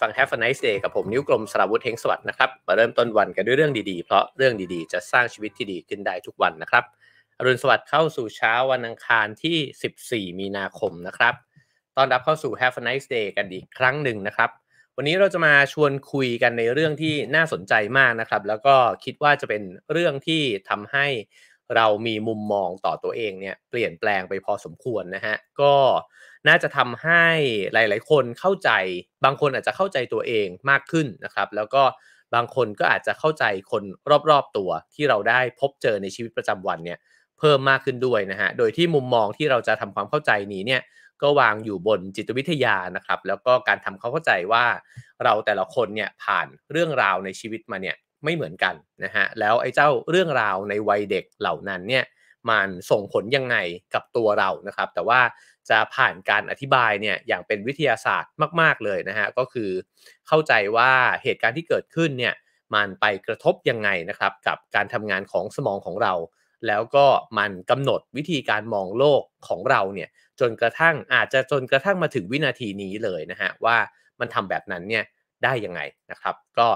ฟัง Have a nice day กับผมนิ้วกลมสราวุธเฮงสวัสดนะครับมาเริ่มต้นวันกันด้วยเรื่องดีๆ เพราะเรื่องดีๆ จะสร้างชีวิตที่ดีขึ้นได้ทุกวันนะครับอรุณสวัสดิ์เข้าสู่เช้าวันอังคารที่ 14 มีนาคมนะครับตอนรับเข้าสู่ Have a nice day กันอีกครั้งหนึ่งนะครับ วันนี้เราจะมาชวนคุยกันในเรื่องที่น่าสนใจมากนะครับ แล้วก็คิดว่าจะเป็นเรื่องที่ทำให้เรามีมุมมองต่อตัวเองเนี่ย เปลี่ยนแปลงไปพอสมควรนะฮะก็น่าจะทำให้หลาย ๆ คนเข้าใจ บางคนอาจจะเข้าใจตัวเองมากขึ้นนะครับ แล้วก็บางคนก็อาจจะเข้าใจคนรอบ ๆ ตัวที่เราได้พบเจอในชีวิตประจำวันเนี่ยเพิ่มมากขึ้นด้วยนะฮะ โดยที่มุมมองที่เราจะทำความเข้าใจนี้เนี่ยก็วางอยู่บนจิตวิทยานะครับ แล้วก็การทำควาเข้าใจว่าเราแต่ละคนเนี่ยผ่านเรื่องราวในชีวิตมาเนี่ยไม่เหมือนกันนะฮะ แล้วไอ้เจ้าเรื่องราวในวัยเด็กเหล่านั้นเนี่ยมันส่งผลยังไงกับตัวเรานะครับ แต่ว่าจะผ่านการอธิบายเนี่ยอย่างเป็นวิทยาศาสตร์มาก ๆเลยนะฮะก็คือเข้าใจว่าเหตุการณ์ที่เกิดขึ้นเนี่ยมันไปกระทบยังไงนะครับ กับการทำงานของสมองของเรา แล้วก็มันกำหนดวิธีการมองโลกของเราเนี่ยจนกระทั่งอาจจะจนกระทั่งมาถึงวินาทีนี้เลยนะฮะว่ามันทำแบบนั้นเนี่ยได้ยังไงนะครับ ก็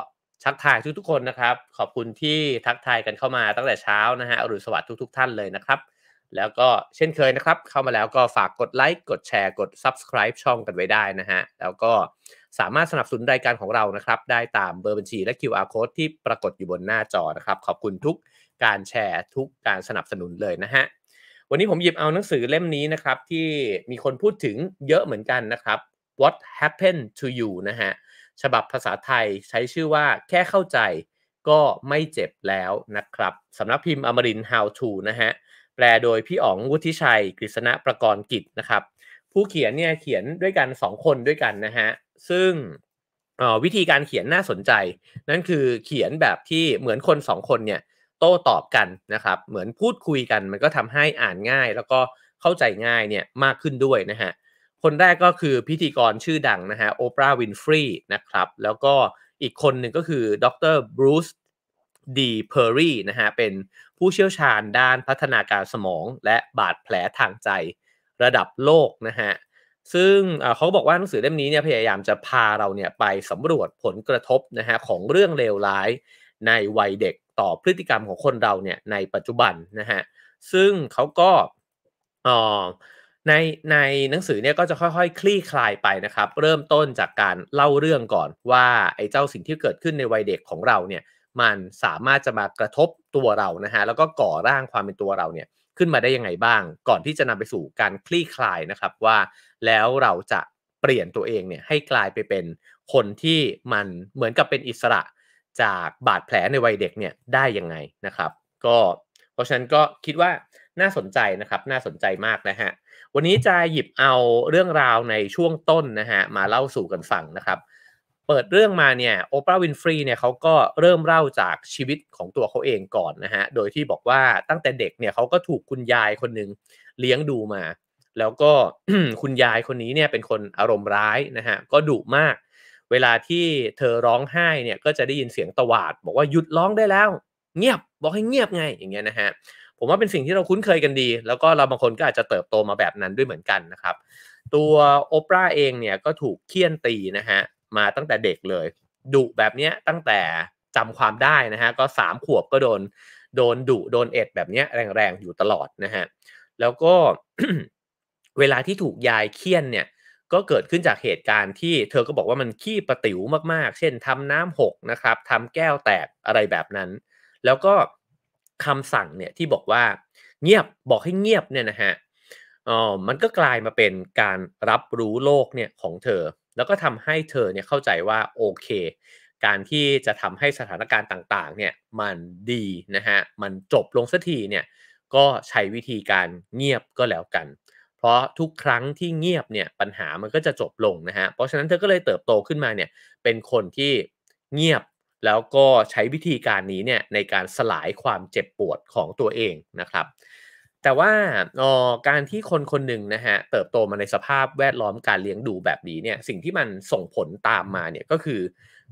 ทักทายทุกๆคนนะครับ ขอบคุณที่ทักทายกันเข้ามาตั้งแต่เช้านะฮะอรุณสวัสดิ์ทุกๆ ท่านเลยนะครับแล้วก็เช่นเคยนะครับ เข้ามาแล้วก็ฝากกดไลค์กดแชร์กด subscribe ช่องกันไว้ได้นะฮะ แล้วก็สามารถสนับสนุนรายการของเรานะครับ ได้ตามเบอร์บัญชีและ QR code ที่ปรากฏอยู่บนหน้าจอนะครับ ขอบคุณทุกการแชร์ทุกการสนับสนุนเลยนะฮะ วันนี้ผมหยิบเอาหนังสือเล่มนี้นะครับ ที่มีคนพูดถึงเยอะเหมือนกันนะครับ What Happened to You นะฮะฉบับภาษาไทยใช้ชื่อว่าแค่เข้าใจก็ไม่เจ็บแล้วนะครับสำนักพิมพ์อมริน How to นะฮะแปลโดยพี่อ๋องวุฒิชัย กฤษณะประกรณ์กิจนะครับ ผู้เขียนเนี่ยเขียนด้วยกัน 2 คนด้วยกันนะฮะ ซึ่งวิธีการเขียนน่าสนใจ นั่นคือเขียนแบบที่เหมือนคนสองคนเนี่ยโต้ตอบกันนะครับ เหมือนพูดคุยกันมันก็ทำให้อ่านง่ายแล้วก็เข้าใจง่ายเนี่ยมากขึ้นด้วยนะฮะ คนแรกก็คือพิธีกรชื่อดังนะฮะโอปราห์วินฟรีนะครับแล้วก็อีกคนหนึ่งก็คือดรบรูซดีเพอร์รี่นะฮะเป็นผู้เชี่ยวชาญด้านพัฒนาการสมองและบาดแผลทางใจระดับโลกนะฮะซึ่งเขาบอกว่าหนังสือเล่มนี้เนี่ยพยายามจะพาเราเนี่ยไปสำรวจผลกระทบนะฮะของเรื่องเลวร้าย ในวัยเด็กต่อพฤติกรรมของคนเราเนี่ยในปัจจุบันนะฮะซึ่งเขาก็ในในหนังสือเนี่ยก็จะค่อยๆ คลี่คลายไปนะครับเริ่มต้นจากการเล่าเรื่องก่อนว่าไอ้เจ้าสิ่งที่เกิดขึ้นในวัยเด็กของเราเนี่ยมันสามารถจะมากระทบตัวเรานะฮะแล้วก็ก่อร่างความเป็นตัวเราเนี่ยขึ้นมาได้ยังไงบ้าง ก่อนที่จะนำไปสู่การคลี่คลายนะครับว่าแล้วเราจะเปลี่ยนตัวเองเนี่ยให้กลายไปเป็นคนที่มันเหมือนกับเป็นอิสระจากบาดแผลในวัยเด็กเนี่ยได้ยังไงนะครับ ก็เพราะฉะนั้นก็คิดว่าน่าสนใจนะครับน่าสนใจมากนะฮะวันนี้จะหยิบเอาเรื่องราวในช่วงต้นนะฮะมาเล่าสู่กันฟังนะครับปิดเรื่องมาเนี่ยโอปราวินฟรีเนี่ยเขาก็เริ่มเล่าจากชีวิตของตัวเขาเองก่อนนะฮะโดยที่บอกว่าตั้งแต่เด็กเนี่ยเขาก็ถูกคุณยายคนหนึ่งเลี้ยงดูมา แล้วก็คุณยายคนนี้เนี่ยเป็นคนอารมณ์ร้ายนะฮะก็ดุมากเวลาที่เธอร้องไห้เนี่ย ก็จะได้ยินเสียงตวาด บอกว่าหยุดร้องได้แล้ว เงียบบอกให้เงียบไง อย่างเงี้ยนะฮะผมว่าเป็นสิ่งที่เราคุ้นเคยกันดี แล้วก็เราบางคนก็อาจจะเติบโตมาแบบนั้นด้วยเหมือนกันนะครับ ตัวโอปราเองเนี่ยก็ถูกเคี่ยนตีนะฮะมาตั้งแต่เด็กเลยดุแบบเนี้ยตั้งแต่จำความได้นะฮะก็สามขวบก็โดน โดนดุโดนเอ็ดแบบเนี้ยแรงๆ อยู่ตลอดนะฮะแล้วก็เวลาที่ถูกยายเคี่ยนเนี่ย ก็เกิดขึ้นจากเหตุการณ์ที่เธอก็บอกว่ามันขี้ประติ๋วมากๆ เช่นทำน้ำหกนะครับทำแก้วแตกอะไรแบบนั้น แล้วก็คำสั่งเนี่ยที่บอกว่าเงียบบอกให้เงียบเนี่ยนะฮะอ๋อมันก็กลายมาเป็นการรับรู้โลกเนี่ยของเธอแล้วก็ทำให้เธอเนี่ยเข้าใจว่า โอเค การที่จะทำให้สถานการณ์ต่างๆ เนี่ยมันดีนะฮะมันจบลงสักทีเนี่ยก็ใช้วิธีการเงียบก็แล้วกัน เพราะทุกครั้งที่เงียบเนี่ยปัญหามันก็จะจบลงนะฮะเพราะฉะนั้นเธอก็เลยเติบโตขึ้นมาเนี่ยเป็นคนที่เงียบแล้วก็ใช้วิธีการนี้เนี่ยในการสลายความเจ็บปวดของตัวเองนะครับแต่ว่าออการที่คนคนหนึ่งนะฮะเติบโตมาในสภาพแวดล้อมการเลี้ยงดูแบบนี้เนี่ยสิ่งที่มันส่งผลตามมาเนี่ยก็คือ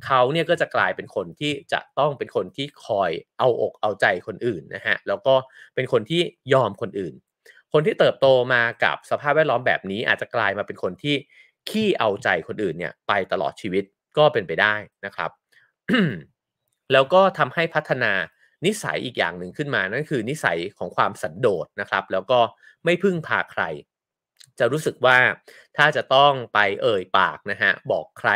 เขาเนี่ยก็จะกลายเป็นคนที่จะต้องเป็นคนที่คอยเอาอกเอาใจคนอื่นนะฮะแล้วก็เป็นคนที่ยอมคนอื่น คนที่เติบโตมากับสภาพแวดล้อมแบบนี้ อาจจะกลายมาเป็นคนที่ขี้เอาใจคนอื่นเนี่ย ไปตลอดชีวิตก็เป็นไปได้นะครับ แล้วก็ทำให้พัฒนานิสัยอีกอย่างหนึ่งขึ้นมานั่นคือนิสัยของความสันโดษนะครับ แล้วก็ไม่พึ่งพาใคร จะรู้สึกว่าถ้าจะต้องไปเอ่ยปากนะฮะบอกใคร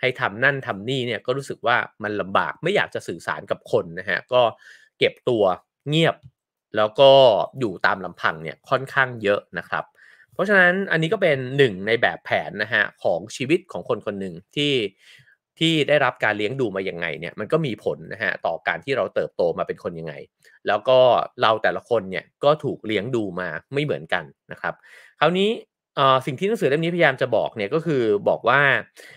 ให้ทำนั่นทำนี่เนี่ยก็รู้สึกว่ามันลำบาก ไม่อยากจะสื่อสารกับคนนะฮะ ก็เก็บตัวเงียบ แล้วก็อยู่ตามลำพังเนี่ยค่อนข้างเยอะนะครับ เพราะฉะนั้นอันนี้ก็เป็นหนึ่งในแบบแผนนะฮะของชีวิตของคนคนหนึ่งที่ที่ได้รับการเลี้ยงดูมาอย่างไงเนี่ยมันก็มีผลนะฮะต่อการที่เราเติบโตมาเป็นคนยังไง แล้วก็เราแต่ละคนเนี่ยก็ถูกเลี้ยงดูมาไม่เหมือนกันนะครับคราวนี้สิ่งที่หนังสือเล่มนี้พยายามจะบอกเนี่ยก็คือบอกว่า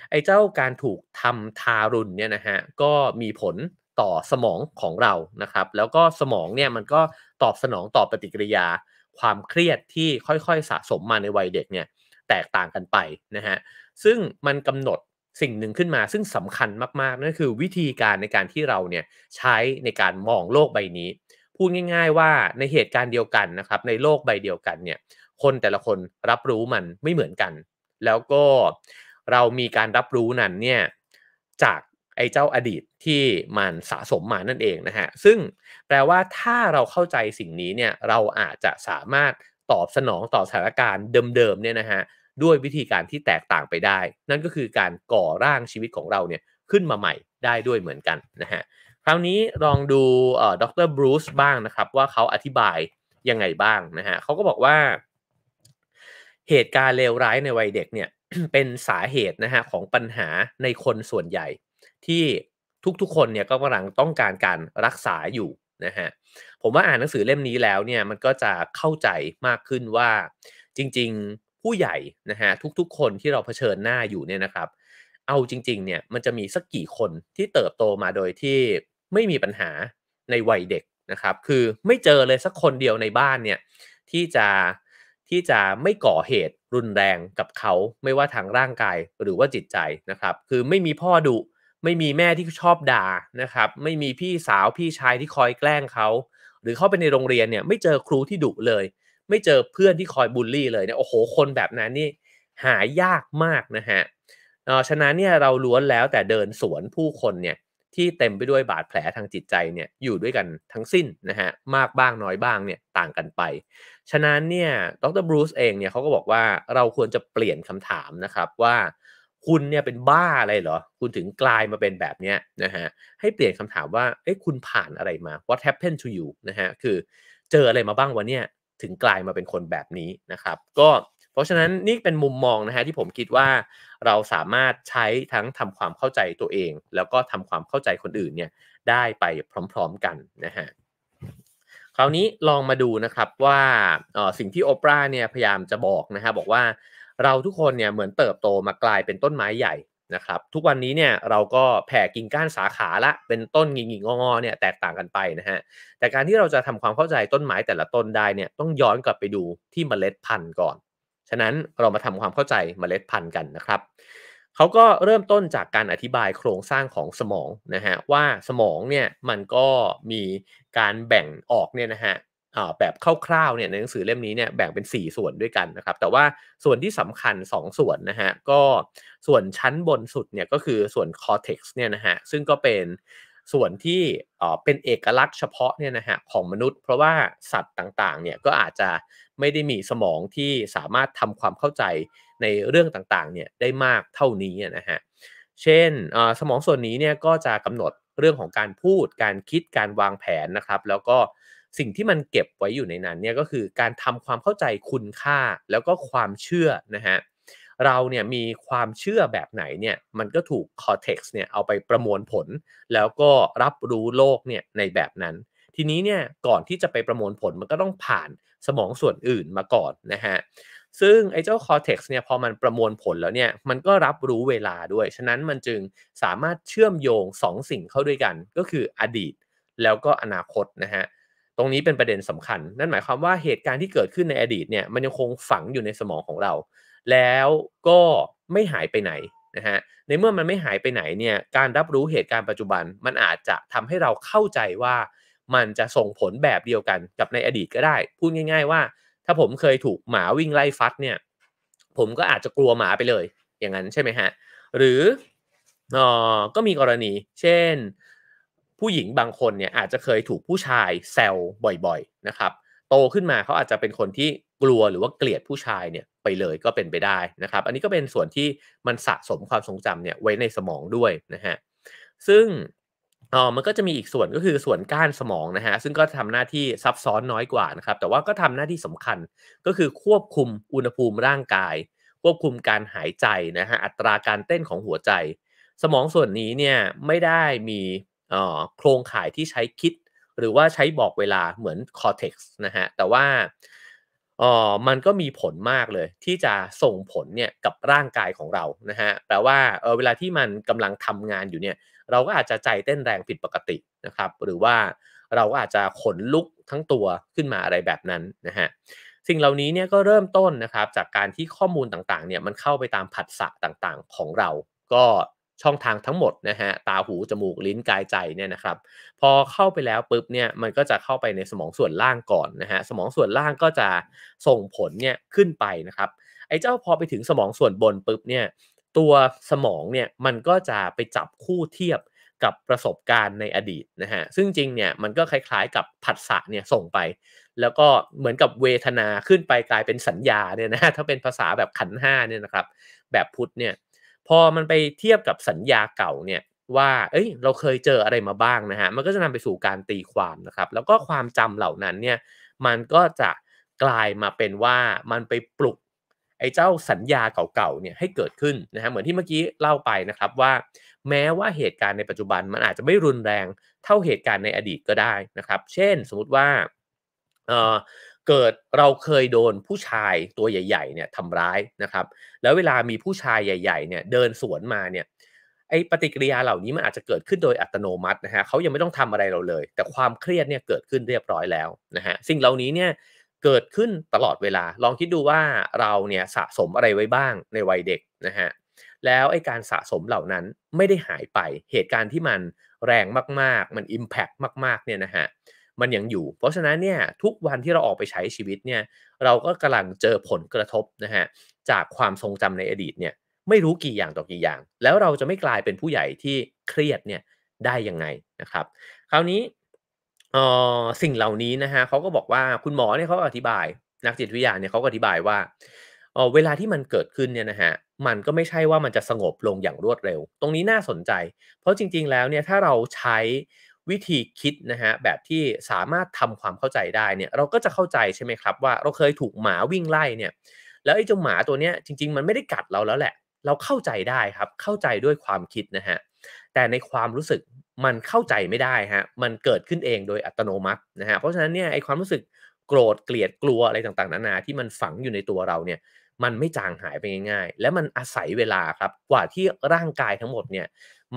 ไอ้เจ้าการถูกทำทารุณเนี่ยนะฮะก็มีผลต่อสมองของเรานะครับแล้วก็สมองเนี่ยมันก็ตอบสนองต่อปฏิกิริยา ความเครียดที่ค่อยๆสะสมมาในวัยเด็กเนี่ยแตกต่างกันไปนะฮะซึ่งมันกำหนดสิ่งหนึ่งขึ้นมาซึ่งสำคัญมากๆนั่นคือวิธีการในการที่เราเนี่ยใช้ในการมองโลกใบนี้ พูดง่าย ๆว่าในเหตุการณ์เดียวกันนะครับในโลกใบเดียวกันเนี่ยคนแต่ละคนรับรู้มันไม่เหมือนกัน แล้วก็เรามีการรับรู้นั้นเนี่ยจากไอ้เจ้าอดีต ที่มันสะสมมานั่นเองนะฮะซึ่งแปลว่าถ้าเราเข้าใจสิ่งนี้เนี่ยเราอาจจะสามารถตอบสนองต่อสถานการณ์เดิมๆเนี่ยนะฮะด้วยวิธีการที่แตกต่างไปได้ นั่นก็คือการก่อร่างชีวิตของเราเนี่ยขึ้นมาใหม่ได้ด้วยเหมือนกันนะฮะคราวนี้ลองดูดรบรูซบ้างนะครับว่าเขาอธิบายยังไงบ้างนะฮะเขาก็บอกว่า เหตุการณ์เลวร้ายในวัยเด็กเนี่ยเป็นสาเหตุนะฮะของปัญหาในคนส่วนใหญ่ ที่ทุกๆ คนเนี่ยก็กำลังต้องการการรักษาอยู่นะฮะผมว่าอ่านหนังสือเล่มนี้แล้วเนี่ยมันก็จะเข้าใจมากขึ้นว่าจริงๆผู้ใหญ่นะฮะทุกๆ คนที่เราเผชิญหน้าอยู่เนี่ยนะครับ เอาจริงๆเนี่ยมันจะมีสักกี่คนที่เติบโตมาโดยที่ไม่มีปัญหาในวัยเด็กนะครับคือไม่เจอเลยสักคนเดียวในบ้านเนี่ยที่จะที่จะไม่ก่อเหตุรุนแรงกับเขาไม่ว่าทางร่างกายหรือว่าจิตใจนะครับ คือไม่มีพ่อดุไม่มีแม่ที่ชอบด่านะครับไม่มีพี่สาวพี่ชายที่คอยแกล้งเขาหรือเข้าไปในโรงเรียนเนี่ยไม่เจอครูที่ดุเลยไม่เจอเพื่อนที่คอยบูลลี่เลยเนี่ยโอ้โหคนแบบนั้นนี่หายากมากนะฮะเออฉะนั้นเนี่ยเราล้วนแล้วแต่เดินสวนผู้คนเนี่ยที่เต็มไปด้วยบาดแผลทางจิตใจเนี่ยอยู่ด้วยกันทั้งสิ้นนะฮะมากบ้างน้อยบ้างเนี่ยต่างกันไป ฉะนั้นเนี่ยดรบรูซเองเนี่ยเขาก็บอกว่าเราควรจะเปลี่ยนคำถามนะครับว่าคุณเนี่ยเป็นบ้าอะไรเหรอคุณถึงกลายมาเป็นแบบเนี้ยนะฮะให้เปลี่ยนคำถามว่าเอ้คุณผ่านอะไรมา what happened to you นะฮะคือเจออะไรมาบ้างวันเนี่ยถึงกลายมาเป็นคนแบบนี้นะครับก็เพราะฉะนั้นนี่เป็นมุมมองนะฮะที่ผมคิดว่าเราสามารถใช้ทั้งทำความเข้าใจตัวเอง แล้วก็ทำความเข้าใจคนอื่นเนี่ยได้ไปพร้อมๆกันนะฮะ คราวนี้ลองมาดูนะครับว่าสิ่งที่โอปราเนี่ยพยายามจะบอกนะฮะบอกว่าเราทุกคนเนี่ยเหมือนเติบโตมากลายเป็นต้นไม้ใหญ่นะครับทุกวันนี้เนี่ยเราก็แผ่กิ่งก้านสาขาละ เป็นต้นงิงงงอๆเนี่ยแตกต่างกันไปนะฮะแต่การที่เราจะทำความเข้าใจต้นไม้แต่ละต้นได้เนี่ยต้องย้อนกลับไปดูที่เมล็ดพันธุ์ก่อน ฉะนั้นเรามาทำความเข้าใจเมล็ดพันธุ์กันนะครับเขาก็เริ่มต้นจากการอธิบายโครงสร้างของสมองนะฮะว่าสมองเนี่ยมันก็มีการแบ่งออกเนี่ยนะฮะแบบคร่าวๆเนี่ยในหนังสือเล่มนี้เนี่ยแบ่งเป็น 4 ส่วนด้วยกันนะครับแต่ว่าส่วนที่สำคัญ 2 ส่วนนะฮะก็ส่วนชั้นบนสุดเนี่ยก็คือส่วนคอร์เทกซ์เนี่ยนะฮะซึ่งก็เป็นส่วนที่เป็นเอกลักษณ์เฉพาะเนี่ยนะฮะของมนุษย์เพราะว่าสัตว์ต่างๆเนี่ยก็อาจจะไม่ได้มีสมองที่สามารถทำความเข้าใจในเรื่องต่างๆเนี่ยได้มากเท่านี้นะฮะ เช่นสมองส่วนนี้เนี่ยก็จะกำหนดเรื่องของการพูดการคิดการวางแผนนะครับ แล้วก็สิ่งที่มันเก็บไว้อยู่ในนั้นเนี่ยก็คือการทำความเข้าใจคุณค่าแล้วก็ความเชื่อนะฮะ เราเนี่ยมีความเชื่อแบบไหนเนี่ยมันก็ถูกคอเท็กซ์เนี่ย เอาไปประมวลผล แล้วก็รับรู้โลกเนี่ยในแบบนั้น ทีนี้เนี่ยก่อนที่จะไปประมวลผลมันก็ต้องผ่านสมองส่วนอื่นมาก่อนนะฮะ ซึ่งไอ้เจ้าคอเท็กซ์เนี่ยพอมันประมวลผลแล้วเนี่ยมันก็รับรู้เวลาด้วยฉะนั้นมันจึงสามารถเชื่อมโยง 2 สิ่งเข้าด้วยกัน ก็คืออดีต แล้วก็อนาคตนะฮะตรงนี้เป็นประเด็นสำคัญ นั่นหมายความว่าเหตุการณ์ที่เกิดขึ้นในอดีตเนี่ยมันยังคงฝังอยู่ในสมองของเรา แล้วก็ไม่หายไปไหนนะฮะ ในเมื่อมันไม่หายไปไหนเนี่ย การรับรู้เหตุการณ์ปัจจุบันมันอาจจะทำให้เราเข้าใจว่ามันจะส่งผลแบบเดียวกันกับในอดีตก็ได้ พูดง่ายๆว่า ถ้าผมเคยถูกหมาวิ่งไล่ฟัดเนี่ยผมก็อาจจะกลัวหมาไปเลย อย่างนั้นใช่ไหมฮะ หรือออก็มีกรณี เช่นผู้หญิงบางคนเนี่ยอาจจะเคยถูกผู้ชายแซวบ่อยๆนะครับโตขึ้นมาเขาอาจจะเป็นคนที่กลัวหรือว่าเกลียดผู้ชายเนี่ยไปเลยก็เป็นไปได้นะครับ อันนี้ก็เป็นส่วนที่มันสะสมความทรงจำเนี่ยไว้ในสมองด้วยนะฮะซึ่งอ๋อมันก็จะมีอีกส่วนก็คือส่วนก้านสมองนะฮะซึ่งก็ทำหน้าที่ซับซ้อนน้อยกว่านะครับแต่ว่าก็ทำหน้าที่สำคัญก็คือควบคุมอุณหภูมิร่างกาย ควบคุมการหายใจนะฮะอัตราการเต้นของหัวใจ สมองส่วนนี้เนี่ยไม่ได้มีโครงข่ายที่ใช้คิดหรือว่าใช้บอกเวลาเหมือน Cortex นะฮะแต่ว่าอ๋อมันก็มีผลมากเลย ที่จะส่งผลเนี่ยกับร่างกายของเรานะฮะแปลว่าเออเวลาที่มันกำลังทำงานอยู่เนี่ยเราก็อาจจะใจเต้นแรงผิดปกตินะครับหรือว่าเราก็อาจจะขนลุกทั้งตัวขึ้นมาอะไรแบบนั้นนะฮะสิ่งเหล่านี้เนี่ยก็เริ่มต้นนะครับจากการที่ข้อมูลต่างๆเนี่ยมันเข้าไปตามผัสสะต่างๆของเราก็ช่องทางทั้งหมดนะฮะตาหูจมูกลิ้นกายใจเนี่ยนะครับ พอเข้าไปแล้วปุ๊บเนี่ยมันก็จะเข้าไปในสมองส่วนล่างก่อนนะฮะสมองส่วนล่างก็จะส่งผลเนี่ยขึ้นไปนะครับไอ้เจ้าพอไปถึงสมองส่วนบนปุ๊บเนี่ยตัวสมองเนี่ยมันก็จะไปจับคู่เทียบกับประสบการณ์ในอดีตนะฮะซึ่งจริงเนี่ยมันก็คล้าย ๆ กับผัสสะเนี่ยส่งไป แล้วก็เหมือนกับเวทนาขึ้นไปกลายเป็นสัญญาเนี่ยนะถ้าเป็นภาษาแบบขันห้าเนี่ยนะครับแบบพุทธเนี่ยพอมันไปเทียบกับสัญญาเก่าเนี่ยว่า เอ้ย เราเคยเจออะไรมาบ้างนะฮะ มันก็จะนำไปสู่การตีความนะครับ แล้วก็ความจำเหล่านั้นเนี่ย มันก็จะกลายมาเป็นว่า มันไปปลุกไอ้เจ้าสัญญาเก่าๆ เนี่ยให้เกิดขึ้นนะฮะ เหมือนที่เมื่อกี้เล่าไปนะครับว่า แม้ว่าเหตุการณ์ในปัจจุบันมันอาจจะไม่รุนแรง เท่าเหตุการณ์ในอดีตก็ได้นะครับ เช่น สมมติว่าเเกิดเราเคยโดนผู้ชายตัวใหญ่ ๆเนี่ยทำร้ายนะครับ แล้วเวลามีผู้ชายใหญ่ ๆเนี่ยเดินสวนมาเนี่ยไอปฏิกิริยาเหล่านี้มันอาจจะเกิดขึ้นโดยอัตโนมัตินะฮะเขายังไม่ต้องทำอะไรเราเลย แต่ความเครียดเนี่ยเกิดขึ้นเรียบร้อยแล้วนะฮะสิ่งเหล่านี้เนี่ยเกิดขึ้นตลอดเวลา ลองคิดดูว่าเราเนี่ยสะสมอะไรไว้บ้างในวัยเด็กนะฮะแล้วไอการสะสมเหล่านั้นไม่ได้หายไปเหตุการณ์ที่มันแรงมากๆ มันอิมแพกมากๆเนี่ยนะฮะมันยังอยู่ เพราะฉะนั้นเนี่ยทุกวันที่เราออกไปใช้ชีวิตเนี่ยเราก็กำลังเจอผลกระทบนะฮะจากความทรงจำในอดีตเนี่ยไม่รู้กี่อย่างต่อกี่อย่าง แล้วเราจะไม่กลายเป็นผู้ใหญ่ที่เครียดเนี่ยได้ยังไงนะครับ คราวนี้สิ่งเหล่านี้นะฮะเขาก็บอกว่าคุณหมอเนี่ยเขาอธิบาย นักจิตวิทยาเนี่ยเขาก็อธิบายว่า เวลาที่มันเกิดขึ้นเนี่ยนะฮะมันก็ไม่ใช่ว่ามันจะสงบลงอย่างรวดเร็ว ตรงนี้น่าสนใจ เพราะจริง ๆแล้วเนี่ยถ้าเราใช้วิธีคิดนะฮะแบบที่สามารถทำความเข้าใจได้เนี่ยเราก็จะเข้าใจใช่ไหมครับว่าเราเคยถูกหมาวิ่งไล่เนี่ย แล้วไอ้เจ้าหมาตัวเนี้ยจริง ๆ มันไม่ได้กัดเราแล้วแหละ เราเข้าใจได้ครับเข้าใจด้วยความคิดนะฮะแต่ในความรู้สึกมันเข้าใจไม่ได้ฮะมันเกิดขึ้นเองโดยอัตโนมัตินะฮะเพราะฉะนั้นเนี่ยไอ้ความรู้สึกโกรธเกลียดกลัวอะไรต่างๆ นานาที่มันฝังอยู่ในตัวเราเนี่ย มันไม่จางหายไปง่าย ๆ และมันอาศัยเวลาครับกว่าที่ร่างกายทั้งหมดเนี่ย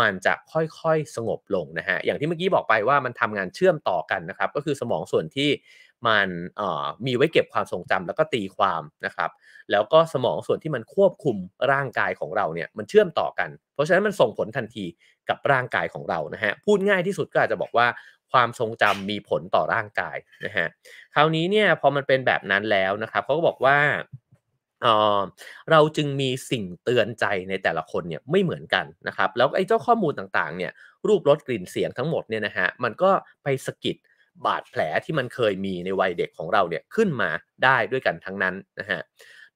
มันจะค่อยๆสงบลงนะฮะอย่างที่เมื่อกี้บอกไปว่ามันทำงานเชื่อมต่อกันนะครับ ก็คือสมองส่วนที่มันมีไว้เก็บความทรงจำแล้วก็ตีความนะครับแล้วก็สมองส่วนที่มันควบคุมร่างกายของเราเนี่ยมันเชื่อมต่อกัน เพราะฉะนั้นมันส่งผลทันทีกับร่างกายของเรานะฮะพูดง่ายที่สุดก็อาจจะบอกว่าความทรงจำมีผลต่อร่างกายนะฮะคราวนี้เนี่ยพอมันเป็นแบบนั้นแล้วนะครับเขาก็บอกว่าเราจึงมีสิ่งเตือนใจในแต่ละคนเนี่ยไม่เหมือนกันนะครับแล้วไอ้เจ้าข้อมูลต่างๆเนี่ยรูปรสกลิ่นเสียงทั้งหมดเนี่ยนะฮะมันก็ไปสกิดบาดแผลที่มันเคยมีในวัยเด็กของเราเนี่ยขึ้นมาได้ด้วยกันทั้งนั้นนะฮะ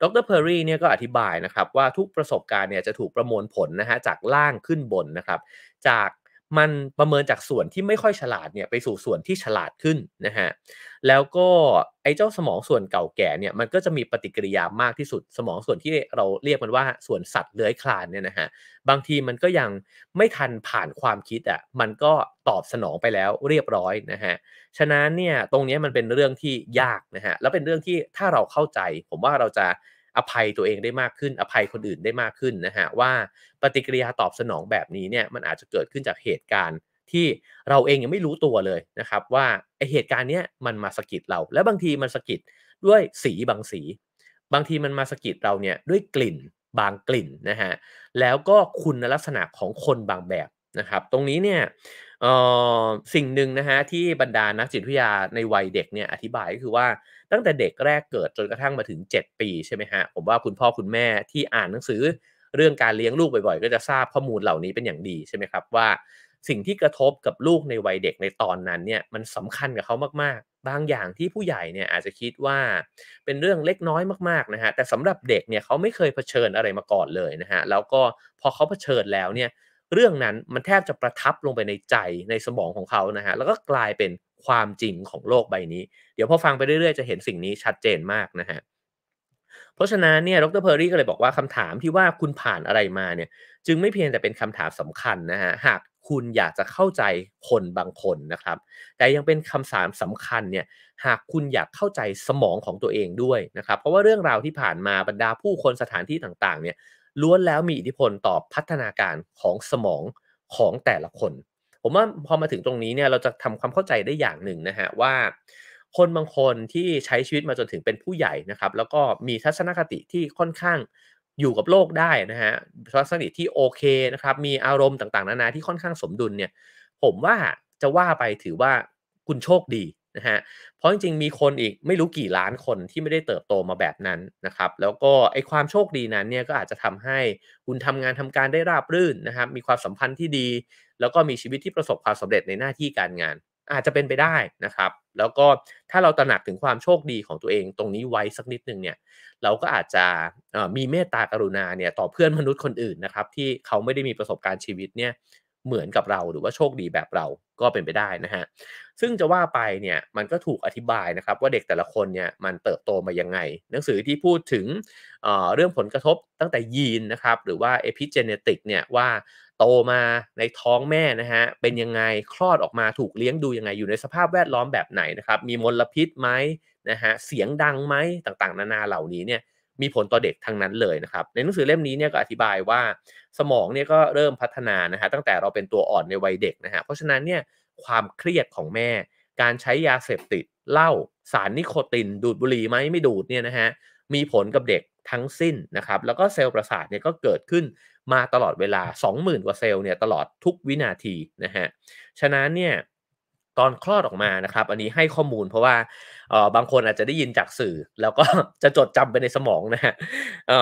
ดรเพอร์รี่เนี่ยก็อธิบายนะครับว่าทุกประสบการณ์เนี่ยจะถูกประมวลผลนะฮะจากล่างขึ้นบนนะครับจากมันประเมินจากส่วนที่ไม่ค่อยฉลาดเนี่ยไปสู่ส่วนที่ฉลาดขึ้นนะฮะแล้วก็ไอ้เจ้าสมองส่วนเก่าแก่เนี่ยมันก็จะมีปฏิกิริยามากที่สุดสมองส่วนที่เราเรียกมันว่าส่วนสัตว์เลื้อยคลานเนี่ยนะฮะบางทีมันก็ยังไม่ทันผ่านความคิดอะ่ะมันก็ตอบสนองไปแล้วเรียบร้อยนะฮะฉะนั้นเนี่ยตรงนี้มันเป็นเรื่องที่ยากนะฮะแล้วเป็นเรื่องที่ถ้าเราเข้าใจ ผมว่าเราจะอภัยตัวเองได้มากขึ้น อภัยคนอื่นได้มากขึ้นนะฮะว่าปฏิกิริยาตอบสนองแบบนี้เนี่ยมันอาจจะเกิดขึ้นจากเหตุการณ์ที่เราเองยังไม่รู้ตัวเลยนะครับ ว่าไอเหตุการณ์เนี้ยมันมาสกิดเราและบางทีมันสกิดด้วยสีบางสี บางทีมันมาสกิดเราเนี่ยด้วยกลิ่น บางกลิ่นนะฮะแล้วก็คุณลักษณะของคนบางแบบนะครับ ตรงนี้เนี่ยสิ่งหนึ่งนะฮะที่บรรดานักจิตวิทยาในวัยเด็กเนี่ยอธิบายก็คือว่าตั้งแต่เด็กแรกเกิดจนกระทั่งมาถึง 7 ปีใช่ไหมฮะผมว่าคุณพ่อคุณแม่ที่อ่านหนังสือเรื่องการเลี้ยงลูกบ่อยๆก็จะทราบข้อมูลเหล่านี้เป็นอย่างดีใช่ไหมครับว่า สิ่งที่กระทบกับลูกในวัยเด็กในตอนนั้นเนี่ยมันสำคัญกับเขามากๆ บางอย่างที่ผู้ใหญ่เนี่ยอาจจะคิดว่าเป็นเรื่องเล็กน้อยมากๆนะฮะแต่สำหรับเด็กเนี่ยเขาไม่เคยเผชิญอะไรมาก่อนเลยนะฮะแล้วก็พอเขาเผชิญแล้วเนี่ยเรื่องนั้นมันแทบจะประทับลงไปในใจในสมองของเขานะฮะแล้วก็กลายเป็นความจริงของโลกใบนี้ เดี๋ยวพอฟังไปเรื่อยๆจะเห็นสิ่งนี้ชัดเจนมากนะฮะเพราะฉะนั้นเนี่ยดรเพอร์รี่ก็เลยบอกว่าคำถามที่ว่าคุณผ่านอะไรมาเนี่ยจึงไม่เพียงแต่เป็นคำถามสำคัญนะฮะหากคุณอยากจะเข้าใจคนบางคนนะครับแต่ยังเป็นคำสามสำคัญเนี่ยหากคุณอยากเข้าใจสมองของตัวเองด้วยนะครับเพราะว่าเรื่องราวที่ผ่านมาบรรดาผู้คนสถานที่ต่าง ๆเนี่ยล้วนแล้วมีอิทธิพลต่อพัฒนาการของสมองของแต่ละคนผมว่าพอมาถึงตรงนี้เนี่ยเราจะทำความเข้าใจได้อย่างหนึ่งนะฮะว่า คนบางคนที่ใช้ชีวิตมาจนถึงเป็นผู้ใหญ่นะครับ แล้วก็มีทัศนคติที่ค่อนข้างอยู่กับโลกได้นะฮะทัศนคติที่โอเคนะครับมีอารมณ์ต่างๆ นานาที่ค่อนข้างสมดุลเนี่ยผมว่าจะว่าไปถือว่าคุณโชคดีนะฮะเพราะจริงๆ มีคนอีกไม่รู้กี่ล้านคนที่ไม่ได้เติบโตมาแบบนั้นนะครับ แล้วก็ไอความโชคดีนั้นเนี่ยก็อาจจะทำให้คุณทำงานทำการได้ราบรื่นนะครับมีความสัมพันธ์ที่ดี แล้วก็มีชีวิตที่ประสบความสำเร็จในหน้าที่การงาน อาจจะเป็นไปได้นะครับแล้วก็ถ้าเราตระหนักถึงความโชคดีของตัวเอง ตรงนี้ไว้สักนิดนึงเนี่ยเราก็อาจจะมีเมตตากรุณาเนี่ยต่อเพื่อนมนุษย์คนอื่นนะครับที่เขาไม่ได้มีประสบการณ์ชีวิตเนี่ยเหมือนกับเราหรือว่าโชคดีแบบเราก็เป็นไปได้นะฮะซึ่งจะว่าไปเนี่ยมันก็ถูกอธิบายนะครับว่าเด็กแต่ละคนเนี่ยมันเติบโตมายังไงหนังสือที่พูดถึงเเรื่องผลกระทบตั้งแต่ยีนนะครับหรือว่าเอพิเจเนติกเนี่ยว่าโตมาในท้องแม่นะฮะเป็นยังไง คลอดออกมาถูกเลี้ยงดูยังไงอยู่ในสภาพแวดล้อมแบบไหนนะครับมีมลพิษไหมนะฮะเสียงดังไหมต่างๆ นานาเหล่านี้เนี่ยมีผลต่อเด็กทั้งนั้นเลยนะครับ ในหนังสือเล่มนี้เนี่ยก็อธิบายว่า สมองเนี่ยก็เริ่มพัฒนานะฮะตั้งแต่เราเป็นตัวอ่อนในวัยเด็กนะฮะเพราะฉะนั้นเนี่ยความเครียดของแม่การใช้ยาเสพติดเหล้าสารนิโคติน ดูดบุหรี่ไหมไม่ดูดเนี่ยนะฮะมีผลกับเด็กทั้งสิ้นนะครับแล้วก็เซลล์ประสาทเนี่ยก็เกิดขึ้นมาตลอดเวลา 20,000 กว่าเซลล์เนี่ยตลอดทุกวินาทีนะฮะฉะนั้นเนี่ยตอนคลอดออกมานะครับอันนี้ให้ข้อมูลเพราะว่าบางคนอาจจะได้ยินจากสื่อ แล้วก็จะจดจำไปในสมองนะฮะ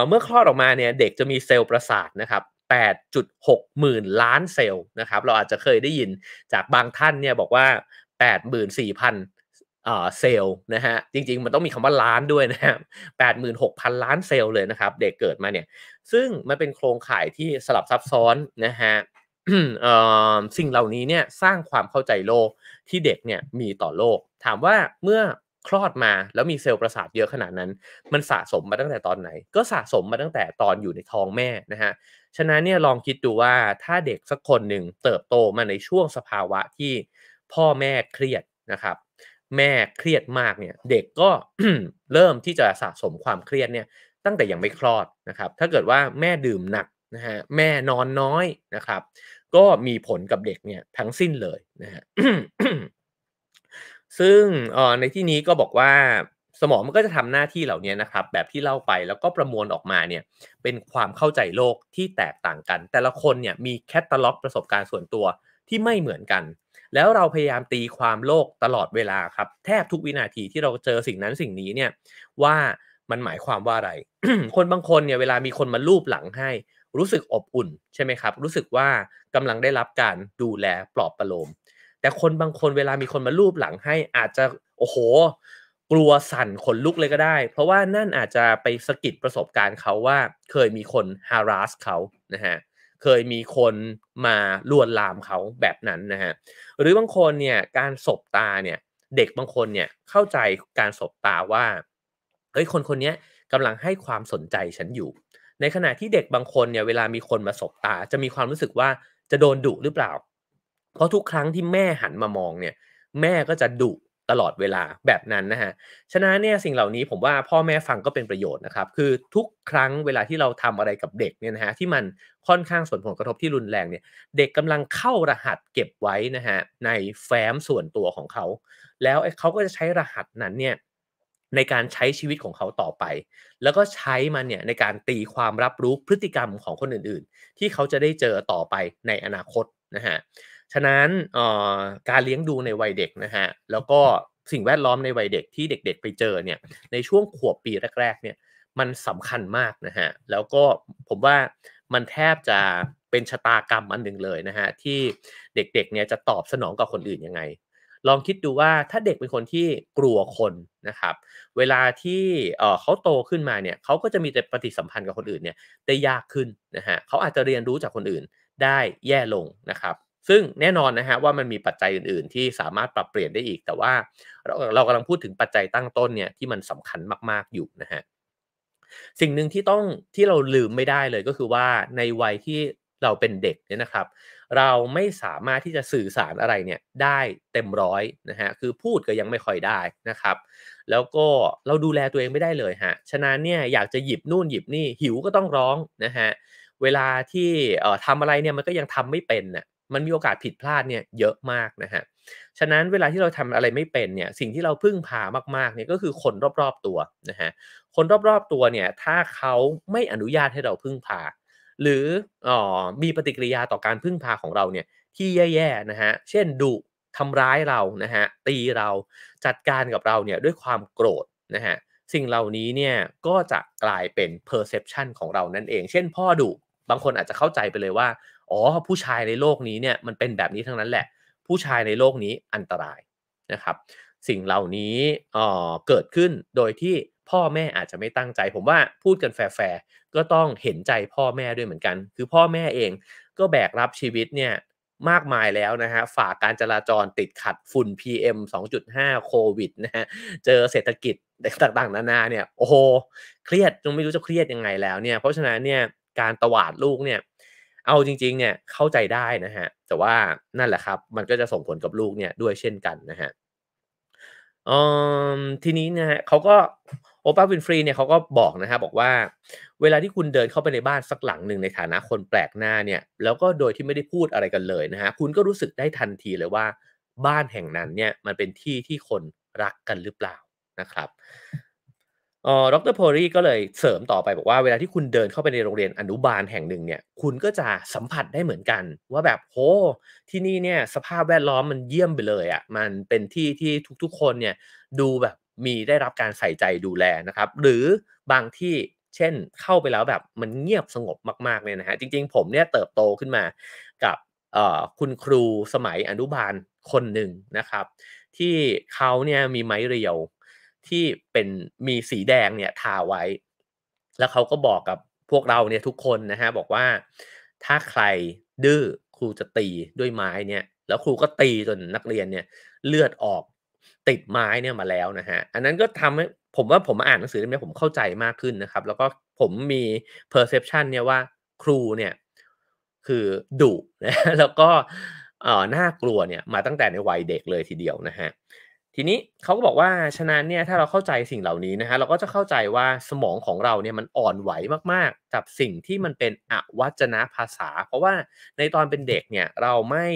เมื่อคลอดออกมาเนี่ยเด็กจะมีเซลล์ประสาทนะครับ 8.6หมื่นล้านเซลล์นะครับ เราอาจจะเคยได้ยินจากบางท่านเนี่ยบอกว่า 84,000เซลล์นะฮะจริงๆมันต้องมีคำว่าล้านด้วยนะฮะ86,000 ล้านเซลล์เลยนะครับ เด็กเกิดมาเนี่ย ซึ่งมันเป็นโครงข่ายที่สลับซับซ้อนนะฮะสิ่งเหล่านี้เนี่ยสร้างความเข้าใจโลกที่เด็กเนี่ยมีต่อโลก ถามว่าเมื่อคลอดมาแล้วมีเซลล์ประสาทเยอะขนาดนั้น มันสะสมมาตั้งแต่ตอนไหน ก็สะสมมาตั้งแต่ตอนอยู่ในท้องแม่นะฮะฉะนั้นเนี่ยลองคิดดูว่าถ้าเด็กสักคนหนึ่งเติบโตมาในช่วงสภาวะที่ พ่อแม่เครียดนะครับ แม่เครียดมากเนี่ยเด็กก็ เริ่มที่จะสะสมความเครียดเนี่ยตั้งแต่ยังไม่คลอดนะครับ ถ้าเกิดว่าแม่ดื่มหนักนะฮะแม่นอนน้อยนะครับ ก็มีผลกับเด็กเนี่ยทั้งสิ้นเลยนะฮะซึ่งในที่นี้ก็บอกว่า สมองมันก็จะทำหน้าที่เหล่านี้นะครับ แบบที่เล่าไปแล้วก็ประมวลออกมาเนี่ย เป็นความเข้าใจโลกที่แตกต่างกัน แต่ละคนเนี่ยมีแคตตาล็อกประสบการณ์ส่วนตัวที่ไม่เหมือนกัน แล้วเราพยายามตีความโลกตลอดเวลาครับแทบทุกวินาทีที่เราเจอสิ่งนั้นสิ่งนี้เนี่ย ว่ามันหมายความว่าอะไร คนบางคนเนี่ยเวลามีคนมาลูบหลังให้รู้สึกอบอุ่นใช่ไหมครับ รู้สึกว่ากำลังได้รับการดูแลปลอบประโลม แต่คนบางคนเวลามีคนมาลูบหลังให้อาจจะโอ้โห กลัวสั่นขนลุกเลยก็ได้ เพราะว่านั่นอาจจะไปสะกิดประสบการณ์เขาว่าเคยมีคน harass เขานะฮะ เคยมีคนมาลวนลามเขาแบบนั้นนะฮะ หรือบางคนเนี่ยการสบตาเนี่ย เด็กบางคนเนี่ยเข้าใจการสบตาว่าเฮ้ยคนคนนี้กำลังให้ความสนใจฉันอยู่ในขณะที่เด็กบางคนเนี่ยเวลามีคนมาสบตา จะมีความรู้สึกว่าจะโดนดุหรือเปล่า เพราะทุกครั้งที่แม่หันมามองเนี่ยแม่ก็จะดุตลอดเวลาแบบนั้นนะฮะ ฉะนั้นเนี่ยสิ่งเหล่านี้ผมว่าพ่อแม่ฟังก็เป็นประโยชน์นะครับ คือทุกครั้งเวลาที่เราทำอะไรกับเด็กเนี่ยนะฮะที่มันค่อนข้างส่วนผลกระทบที่รุนแรงเนี่ย เด็กกำลังเข้ารหัสเก็บไว้นะฮะในแฟ้มส่วนตัวของเขา แล้วเขาก็จะใช้รหัสนั้นเนี่ยในการใช้ชีวิตของเขาต่อไป แล้วก็ใช้มันเนี่ยในการตีความรับรู้พฤติกรรมของคนอื่นๆ ที่เขาจะได้เจอต่อไปในอนาคตนะฮะฉะนั้นการเลี้ยงดูในวัยเด็กนะฮะแล้วก็สิ่งแวดล้อมในวัยเด็กที่เด็ก ๆ ไปเจอเนี่ยในช่วงขวบปีแรกๆเนี่ยมันสำคัญมากนะฮะแล้วก็ผมว่ามันแทบจะเป็นชะตากรรมอันหนึ่งเลยนะฮะที่เด็กๆเนี่ยจะตอบสนองกับคนอื่นยังไงลองคิดดูว่าถ้าเด็กเป็นคนที่กลัวคนนะครับเวลาที่เขาโตขึ้นมาเนี่ยเขาก็จะมีแต่ปฏิสัมพันธ์กับคนอื่นเนี่ยได้ยากขึ้นนะฮะเขาอาจจะเรียนรู้จากคนอื่นได้แย่ลงนะครับ ซึ่งแน่นอนนะฮะว่ามันมีปัจจัยอื่นๆ ที่สามารถปรับเปลี่ยนได้อีก แต่ว่าเราเรากำลังพูดถึงปัจจัยตั้งต้นเนี่ยที่มันสำคัญมากๆอยู่นะฮะสิ่งหนึ่งที่ต้องที่เราลืมไม่ได้เลยก็คือว่าในวัยที่เราเป็นเด็กเนี่ยนะครับเราไม่สามารถที่จะสื่อสารอะไรเนี่ยได้เต็มร้อยนะฮะ คือพูดก็ยังไม่ค่อยได้นะครับ แล้วก็เราดูแลตัวเองไม่ได้เลยฮะ ฉะนั้นเนี่ยอยากจะหยิบนู่นหยิบนี่หิวก็ต้องร้องนะฮะ เวลาที่เอ่อทำอะไรเนี่ยมันก็ยังทำไม่เป็นน่ะ มันมีโอกาสผิดพลาดเนี่ยเยอะมากนะฮะ ฉะนั้นเวลาที่เราทำอะไรไม่เป็นเนี่ยสิ่งที่เราพึ่งพามากๆเนี่ยก็คือคนรอบๆตัวนะฮะ คนรอบๆตัวเนี่ยถ้าเขาไม่อนุญาตให้เราพึ่งพาหรืออ๋อมีปฏิกิริยาต่อการพึ่งพาของเราเนี่ยที่แย่ๆนะฮะเช่นดุทำร้ายเรานะฮะตีเราจัดการกับเราเนี่ยด้วยความโกรธนะฮะสิ่งเหล่านี้เนี่ยก็จะกลายเป็น perception ของเรานั่นเอง เช่นพ่อดุบางคนอาจจะเข้าใจไปเลยว่าอ๋อผู้ชายในโลกนี้เนี่ยมันเป็นแบบนี้ทั้งนั้นแหละผู้ชายในโลกนี้อันตรายนะครับสิ่งเหล่านี้เกิดขึ้นโดยที่พ่อแม่อาจจะไม่ตั้งใจ ผมว่าพูดกันแฟร์ก็ต้องเห็นใจพ่อแม่ด้วยเหมือนกัน คือพ่อแม่เองก็แบกรับชีวิตเนี่ยมากมายแล้วนะฮะฝ่าการจราจรติดขัดฝุ่น PM 2.5โควิดนะฮะ เจอเศรษฐกิจต่างๆนานาเนี่ยโอ้โหเครียดจงไม่รู้จะเครียดยังไงแล้วเนี่ย เพราะฉะนั้นเนี่ยการตวาดลูกเนี่ย เอาจริงๆเนี่ยเข้าใจได้นะฮะ แต่ว่านั่นแหละครับ มันก็จะส่งผลกับลูกเนี่ยด้วยเช่นกันนะฮะทีนี้นะฮะเขาก็โอปาวินฟรีเนี่ยเขาก็บอกนะฮะบอกว่าเวลาที่คุณเดินเข้าไปในบ้านสักหลังหนึ่งในฐานะคนแปลกหน้าเนี่ยแล้วก็โดยที่ไม่ได้พูดอะไรกันเลยนะฮะคุณก็รู้สึกได้ทันทีเลยว่าบ้านแห่งนั้นเนี่ยมันเป็นที่ที่คนรักกันหรือเปล่านะครับออดรพพรีก็เลยเสริมต่อไปบอกว่าเวลาที่คุณเดินเข้าไปในโรงเรียนอนุบาลแห่งหนึ่งเนี่ย คุณก็จะสัมผัสได้เหมือนกันว่าแบบโหที่นี่เนี่ยสภาพแวดล้อมมันเยี่ยมไปเลยอะ่ะมันเป็นที่ที่ทุกๆคนเนี่ยดูแบบมีได้รับการใส่ใจดูแลนะครับ หรือบางที่เช่นเข้าไปแล้วแบบมันเงียบสงบมากๆเนี่ยนะฮะจริงๆผมเนี่ยเติบโตขึ้นมากับคุณครูสมัยอนุบาลคนหนึ่งนะครับ ที่เขาเนี่ยมีไม้เรียวที่เป็นมีสีแดงเนี่ยทาไว้ แล้วเขาก็บอกกับพวกเราเนี่ยทุกคนนะฮะบอกว่าถ้าใครดื้อครูจะตีด้วยไม้เนี่ย แล้วครูก็ตีจนนักเรียนเนี่ยเลือดออกติดไม้เนี่ยมาแล้วนะฮะ อันนั้นก็ทำให้ผมว่าผมอ่านหนังสือเล่มนี้ผมเข้าใจมากขึ้นนะครับ แล้วก็ผมมี perception เนี่ยว่าครูเนี่ยคือดุนะแล้วก็เอ่อน่ากลัวเนี่ยมาตั้งแต่ในวัยเด็กเลยทีเดียวนะฮะ ทีนี้เขาก็บอกว่าฉะนั้นเนี่ยถ้าเราเข้าใจสิ่งเหล่านี้นะฮะเราก็จะเข้าใจว่าสมองของเราเนี่ยมันอ่อนไหวมากๆ กับสิ่งที่มันเป็นอวัจนภาษา เพราะว่าในตอนเป็นเด็กเนี่ยเราไม่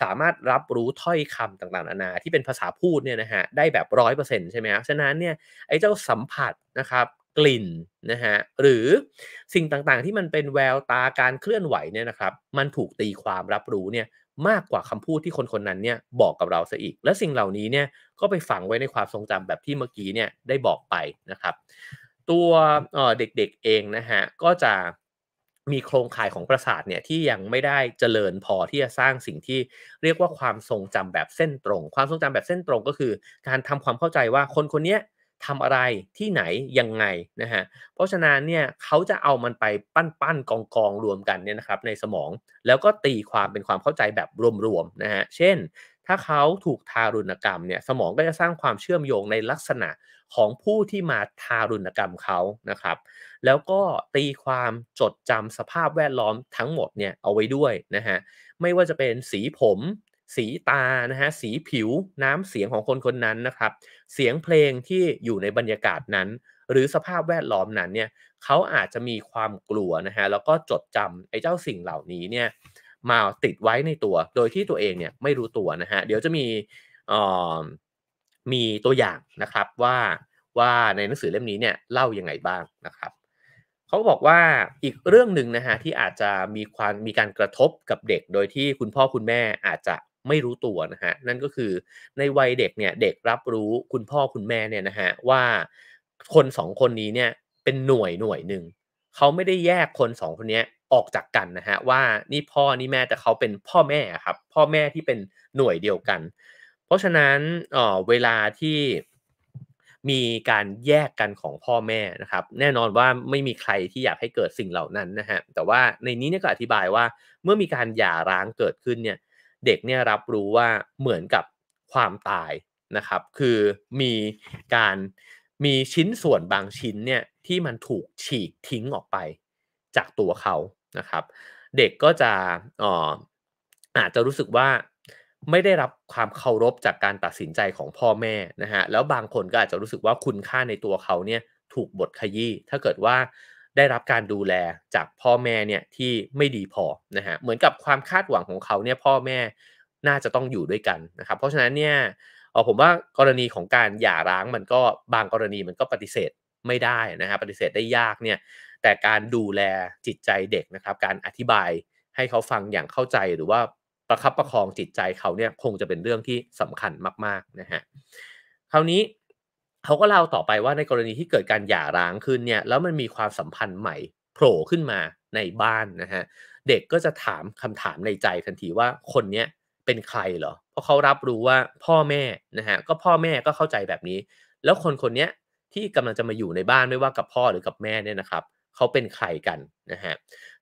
สามารถรับรู้ถ้อยคำต่างๆนานาที่เป็นภาษาพูดเนี่ยนะฮะได้แบบร้อยเปอร์เซ็นต์ใช่ไหมครับฉะนั้นเนี่ยไอ้เจ้าสัมผัสนะครับกลิ่นนะฮะหรือสิ่งต่างๆ ที่มันเป็นแววตาการเคลื่อนไหวเนี่ยนะครับมันถูกตีความรับรู้เนี่ยมากกว่าคำพูดที่คนคนนั้นเนี่ยบอกกับเราซะอีก และสิ่งเหล่านี้เนี่ยก็ไปฝังไว้ในความทรงจำแบบที่เมื่อกี้เนี่ยได้บอกไปนะครับตัวเด็กๆเองนะฮะก็จะมีโครงข่ายของประสาทเนี่ยที่ยังไม่ได้เจริญพอที่จะสร้างสิ่งที่เรียกว่าความทรงจำแบบเส้นตรง ความทรงจำแบบเส้นตรงก็คือ การทำความเข้าใจว่าคนคนนี้ทำอะไรที่ไหนยังไงนะฮะเพราะฉะนั้นเนี่ยเขาจะเอามันไปปั้น ๆ กองกองรวมกันเนี่ยนะครับในสมองแล้วก็ตีความเป็นความเข้าใจแบบรวมๆนะฮะเช่นถ้าเขาถูกทารุณกรรมเนี่ยสมองก็จะสร้างความเชื่อมโยงในลักษณะของผู้ที่มาทารุณกรรมเขานะครับ แล้วก็ตีความจดจำสภาพแวดล้อมทั้งหมดเนี่ยเอาไว้ด้วยนะฮะไม่ว่าจะเป็นสีผม สีตา นะฮะสีผิวน้ำเสียงของคนคนนั้นนะครับเสียงเพลงที่อยู่ในบรรยากาศนั้น หรือสภาพแวดล้อมนั้นเนี่ยเขาอาจจะมีความกลัวนะฮะแล้วก็จดจำไอ้เจ้าสิ่งเหล่านี้เนี่ยมาติดไว้ในตัวโดยที่ตัวเองเนี่ยไม่รู้ตัวนะฮะเดี๋ยวจะมีมีตัวอย่างนะครับว่าว่าในหนังสือเล่มนี้เนี่ยเล่ายังไงบ้างนะครับเขาบอกว่าอีกเรื่องหนึ่งนะฮะที่อาจจะมีความมีการกระทบกับเด็ก โดยที่คุณพ่อคุณแม่อาจจะไม่รู้ตัวนะฮะนั่นก็คือในวัยเด็กเนี่ยเด็กรับรู้คุณพ่อคุณแม่เนี่ยนะฮะว่าคนสองคนนี้เนี่ยเป็นหน่วยหน่วยหนึ่งเขาไม่ได้แยกคนสองคนนี้ออกจากกันนะฮะว่านี่พ่อนี่แม่แต่เขาเป็นพ่อแม่ครับ พ่อแม่ที่เป็นหน่วยเดียวกัน เพราะฉะนั้นเอเวลาที่มีการแยกกันของพ่อแม่นะครับ แน่นอนว่าไม่มีใครที่อยากให้เกิดสิ่งเหล่านั้นนะฮะแต่ว่าในนี้เนี่ยก็อธิบายว่าเมื่อมีการหย่าร้างเกิดขึ้นเนี่ย เด็กเนี่ยรับรู้ว่าเหมือนกับความตายนะครับ คือมีการมีชิ้นส่วนบางชิ้นเนี่ยที่มันถูกฉีกทิ้งออกไปจากตัวเขานะครับเด็กก็จะอออาจจะรู้สึกว่าไม่ได้รับความเคารพจากการตัดสินใจของพ่อแม่นะฮะแล้วบางคนก็อาจจะรู้สึกว่าคุณค่าในตัวเขาเนี่ยถูกบทขยี้ถ้าเกิดว่าได้รับการดูแลจากพ่อแม่เนี่ยที่ไม่ดีพอนะฮะเหมือนกับความคาดหวังของเขาเนี่ยพ่อแม่น่าจะต้องอยู่ด้วยกันนะครับเพราะฉะนั้นเนี่ยเออผมว่ากรณีของการหย่าร้างมันก็บางกรณีมันก็ปฏิเสธไม่ได้นะฮะปฏิเสธได้ยากเนี่ยแต่การดูแลจิตใจเด็กนะครับ การอธิบายให้เขาฟังอย่างเข้าใจหรือว่าประคับประคองจิตใจเขาเนี่ยคงจะเป็นเรื่องที่สำคัญมากๆนะฮะคราวนี้เขาก็เล่าต่อไปว่าในกรณีที่เกิดการหย่าร้างขึ้นเนี่ยแล้วมันมีความสัมพันธ์ใหม่โผล่ขึ้นมาในบ้านนะฮะเด็กก็จะถามคำถามในใจทันทีว่าคนเนี้ยเป็นใครเหรอ เพราะเขารับรู้ว่าพ่อแม่นะฮะก็พ่อแม่ก็เข้าใจแบบนี้ แล้วคนคนนี้ที่กำลังจะมาอยู่ในบ้านไม่ว่ากับพ่อหรือกับแม่เนี่ยนะครับเขาเป็นใครกันนะฮะ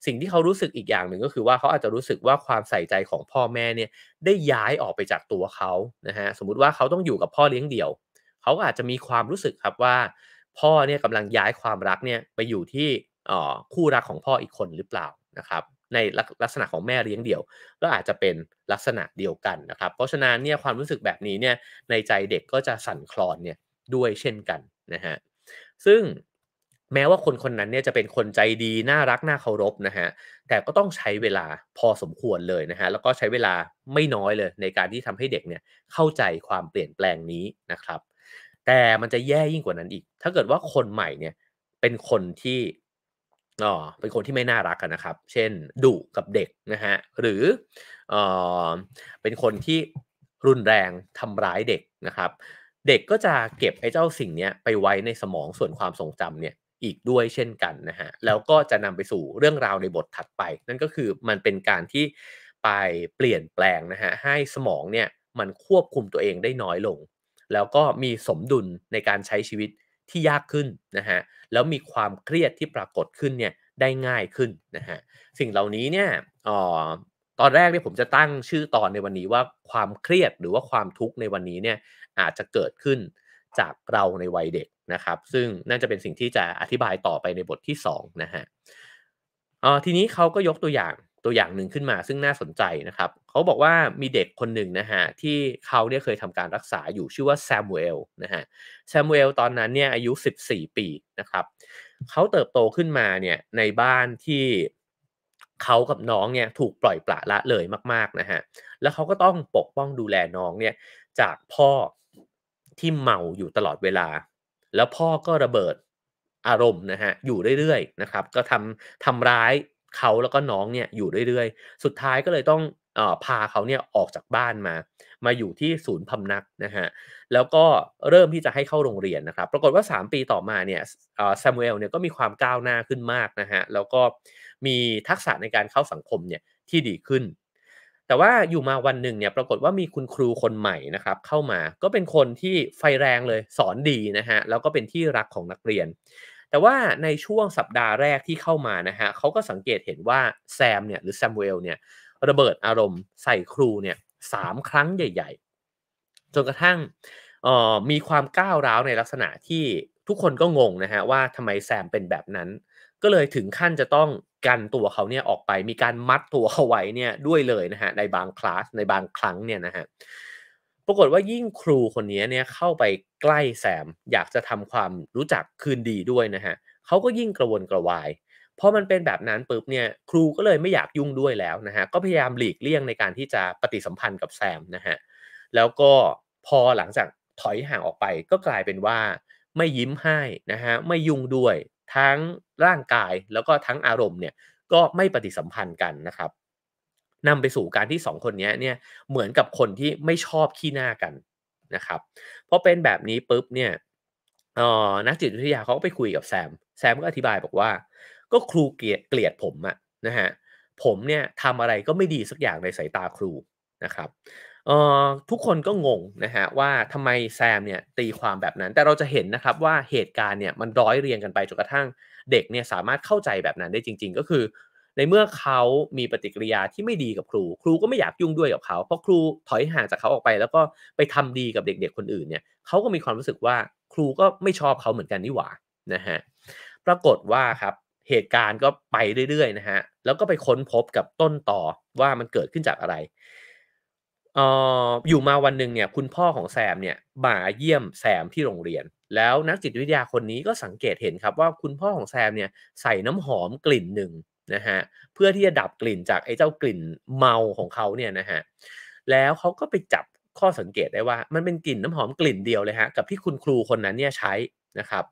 สิ่งที่เขารู้สึกอีกอย่างหนึ่งก็คือว่าเขาอาจจะรู้สึกว่าความใส่ใจของพ่อแม่เนี่ยได้ย้ายออกไปจากตัวเขานะฮะสมมุติว่าเขาต้องอยู่กับพ่อเลี้ยงเดี่ยว เขาอาจจะมีความรู้สึกครับว่า พ่อเนี่ยกำลังย้ายความรักเนี่ยไปอยู่ที่คู่รักของพ่ออีกคนหรือเปล่านะครับในลักษณะของแม่เลี้ยงเดี่ยว ก็อาจจะเป็นลักษณะเดียวกันนะครับเพราะฉะนั้นเนี่ยความรู้สึกแบบนี้เนี่ยในใจเด็กก็จะสั่นคลอนเนี่ยด้วยเช่นกันนะฮะซึ่งแม้ว่าคนคนนั้นเนี่ยจะเป็นคนใจดีน่ารักน่าเคารพนะฮะ แต่ก็ต้องใช้เวลาพอสมควรเลยนะฮะ แล้วก็ใช้เวลาไม่น้อยเลย ในการที่ทำให้เด็กเนี่ยเข้าใจความเปลี่ยนแปลงนี้นะครับ แต่มันจะแย่ยิ่งกว่านั้นอีก ถ้าเกิดว่าคนใหม่เนี่ยเป็นคนที่อ๋อเป็นคนที่ไม่น่ารักนะครับ เช่นดุกับเด็กนะฮะ หรือออเป็นคนที่รุนแรงทำร้ายเด็กนะครับ เด็กก็จะเก็บไอ้เจ้าสิ่งนี้ไปไว้ในสมองส่วนความทรงจำเนี่ยอีกด้วยเช่นกันนะฮะ แล้วก็จะนำไปสู่เรื่องราวในบทถัดไป นั่นก็คือมันเป็นการที่ไปเปลี่ยนแปลงนะฮะ ให้สมองเนี่ยมันควบคุมตัวเองได้น้อยลง แล้วก็มีสมดุลในการใช้ชีวิตที่ยากขึ้นนะฮะ แล้วมีความเครียดที่ปรากฏขึ้นเนี่ยได้ง่ายขึ้นนะฮะ สิ่งเหล่านี้เนี่ยออตอนแรกเนี่ยผมจะตั้งชื่อตอนในวันนี้ว่าความเครียดหรือว่าความทุกข์ในวันนี้เนี่ยอาจจะเกิดขึ้นจากเราในวัยเด็กนะครับซึ่งน่าจะเป็นสิ่งที่จะอธิบายต่อไปในบทที่2นะฮะทีนี้เขาก็ยกตัวอย่างตัวอย่างหนึ่งขึ้นมาซึ่งน่าสนใจนะครับเขาบอกว่ามีเด็กคนหนึ่งนะฮะที่เขาเนี่ยเคยทำการรักษาอยู่ชื่อว่าแซมเอลนะฮะแซมเอลตอนนั้นเนี่ยอายุ 14 ปีนะครับเขาเติบโตขึ้นมาเนี่ยในบ้านที่เขากับน้องเนี่ยถูกปล่อยปละละเลยมากๆนะฮะแล้วเขาก็ต้องปกป้องดูแลน้องเนี่ยจากพ่อที่เมาอยู่ตลอดเวลา แล้วพ่อก็ระเบิดอารมณ์นะฮะ อยู่เรื่อยๆนะครับ ก็ทำทำร้ายเขาแล้วก็น้องเนี่ยอยู่เรื่อย ๆ สุดท้ายก็เลยต้องอพาเขาเนี่ยออกจากบ้านมา มาอยู่ที่ศูนย์พำนักนะฮะ แล้วก็เริ่มที่จะให้เข้าโรงเรียนนะครับ ปรากฏว่า3ปีต่อมาเนี่ยแซมูเอลเนี่ยก็มีความก้าวหน้าขึ้นมากนะฮะ แล้วก็มีทักษะในการเข้าสังคมเนี่ยที่ดีขึ้นแต่ว่าอยู่มาวันหนึ่งเนี่ยปรากฏว่ามีคุณครูคนใหม่นะครับเข้ามา ก็เป็นคนที่ไฟแรงเลยสอนดีนะฮะแล้วก็เป็นที่รักของนักเรียน แต่ว่าในช่วงสัปดาห์แรกที่เข้ามานะฮะเขาก็สังเกตเห็นว่า แซมเนี่ยหรือแซมเวลเนี่ยระเบิดอารมณ์ใส่ครูเนี่ยสามครั้งใหญ่ๆ จนกระทั่งมีความก้าวร้าวในลักษณะที่ทุกคนก็งงนะฮะว่าทำไมแซมเป็นแบบนั้น ก็เลยถึงขั้นจะต้องกันตัวเขาเนี่ยออกไปมีการมัดตัวเขาไว้เนี่ยด้วยเลยนะฮะในบางคลาสในบางครั้งเนี่ยนะฮะปรากฏว่ายิ่งครูคนนี้เนี่ยเข้าไปใกล้แสมอยากจะทำความรู้จักคืนดีด้วยนะฮะเขาก็ยิ่งกระวนกระวาย เพราะมันเป็นแบบนั้นปุ๊บเนี่ยครูก็เลยไม่อยากยุ่งด้วยแล้วนะฮะก็พยายามหลีกเลี่ยงในการที่จะปฏิสัมพันธ์กับแซมนะฮะแล้วก็พอหลังจากถอยห่างออกไปก็กลายเป็นว่าไม่ยิ้มให้นะฮะไม่ยุ่งด้วยทั้งร่างกายแล้วก็ทั้งอารมณ์เนี่ยก็ไม่ปฏิสัมพันธ์กันนะครับนำไปสู่การที่2คนนี้เนี่ยเหมือนกับคนที่ไม่ชอบขี้หน้ากันนะครับพอเป็นแบบนี้ปุ๊บเนี่ยนักจิตวิทยาเขาก็ไปคุยกับแซม แซมก็อธิบายบอกว่าก็ครูเกลียดผมอะนะฮะผมเนี่ยทำอะไรก็ไม่ดีสักอย่างในสายตาครูนะครับเอ่อทุกคนก็งงนะฮะว่าทำไมแซมเนี่ยตีความแบบนั้นแต่เราจะเห็นนะครับว่าเหตุการณ์เนี่ยมันร้อยเรียงกันไปจนกระทั่งเด็กเนี่ยสามารถเข้าใจแบบนั้นได้จริง ๆ ก็คือ ในเมื่อเขามีปฏิกิริยาที่ไม่ดีกับครู ครูก็ไม่อยากยุ่งด้วยกับเขาเพราะครูถอยห่างจากเขาออกไป แล้วก็ไปทำดีกับเด็กๆคนอื่นเนี่ยเขาก็มีความรู้สึกว่าครูก็ไม่ชอบเขาเหมือนกันนี่หว่านะฮะปรากฏว่าครับเหตุการณ์ก็ไปเรื่อยๆนะฮะแล้วก็ไปค้นพบกับต้นต่อว่ามันเกิดขึ้นจากอะไรออยู่มาวันหนึ่งเนี่ยคุณพ่อของแซมเนี่ยมาเยี่ยมแซมที่โรงเรียน แล้วนักจิตวิทยาคนนี้ก็สังเกตเห็นครับว่าคุณพ่อของแซมเนี่ยใส่น้ำหอมกลิ่นหนึ่งนะฮะเพื่อที่จะดับกลิ่นจากไอ้เจ้ากลิ่นเมาของเขาเนี่ยนะฮะแล้วเขาก็ไปจับข้อสังเกตได้ว่า มันเป็นกลิ่นน้ำหอมกลิ่นเดียวเลยฮะกับที่คุณครูคนนั้นเนี่ยใช้นะครับ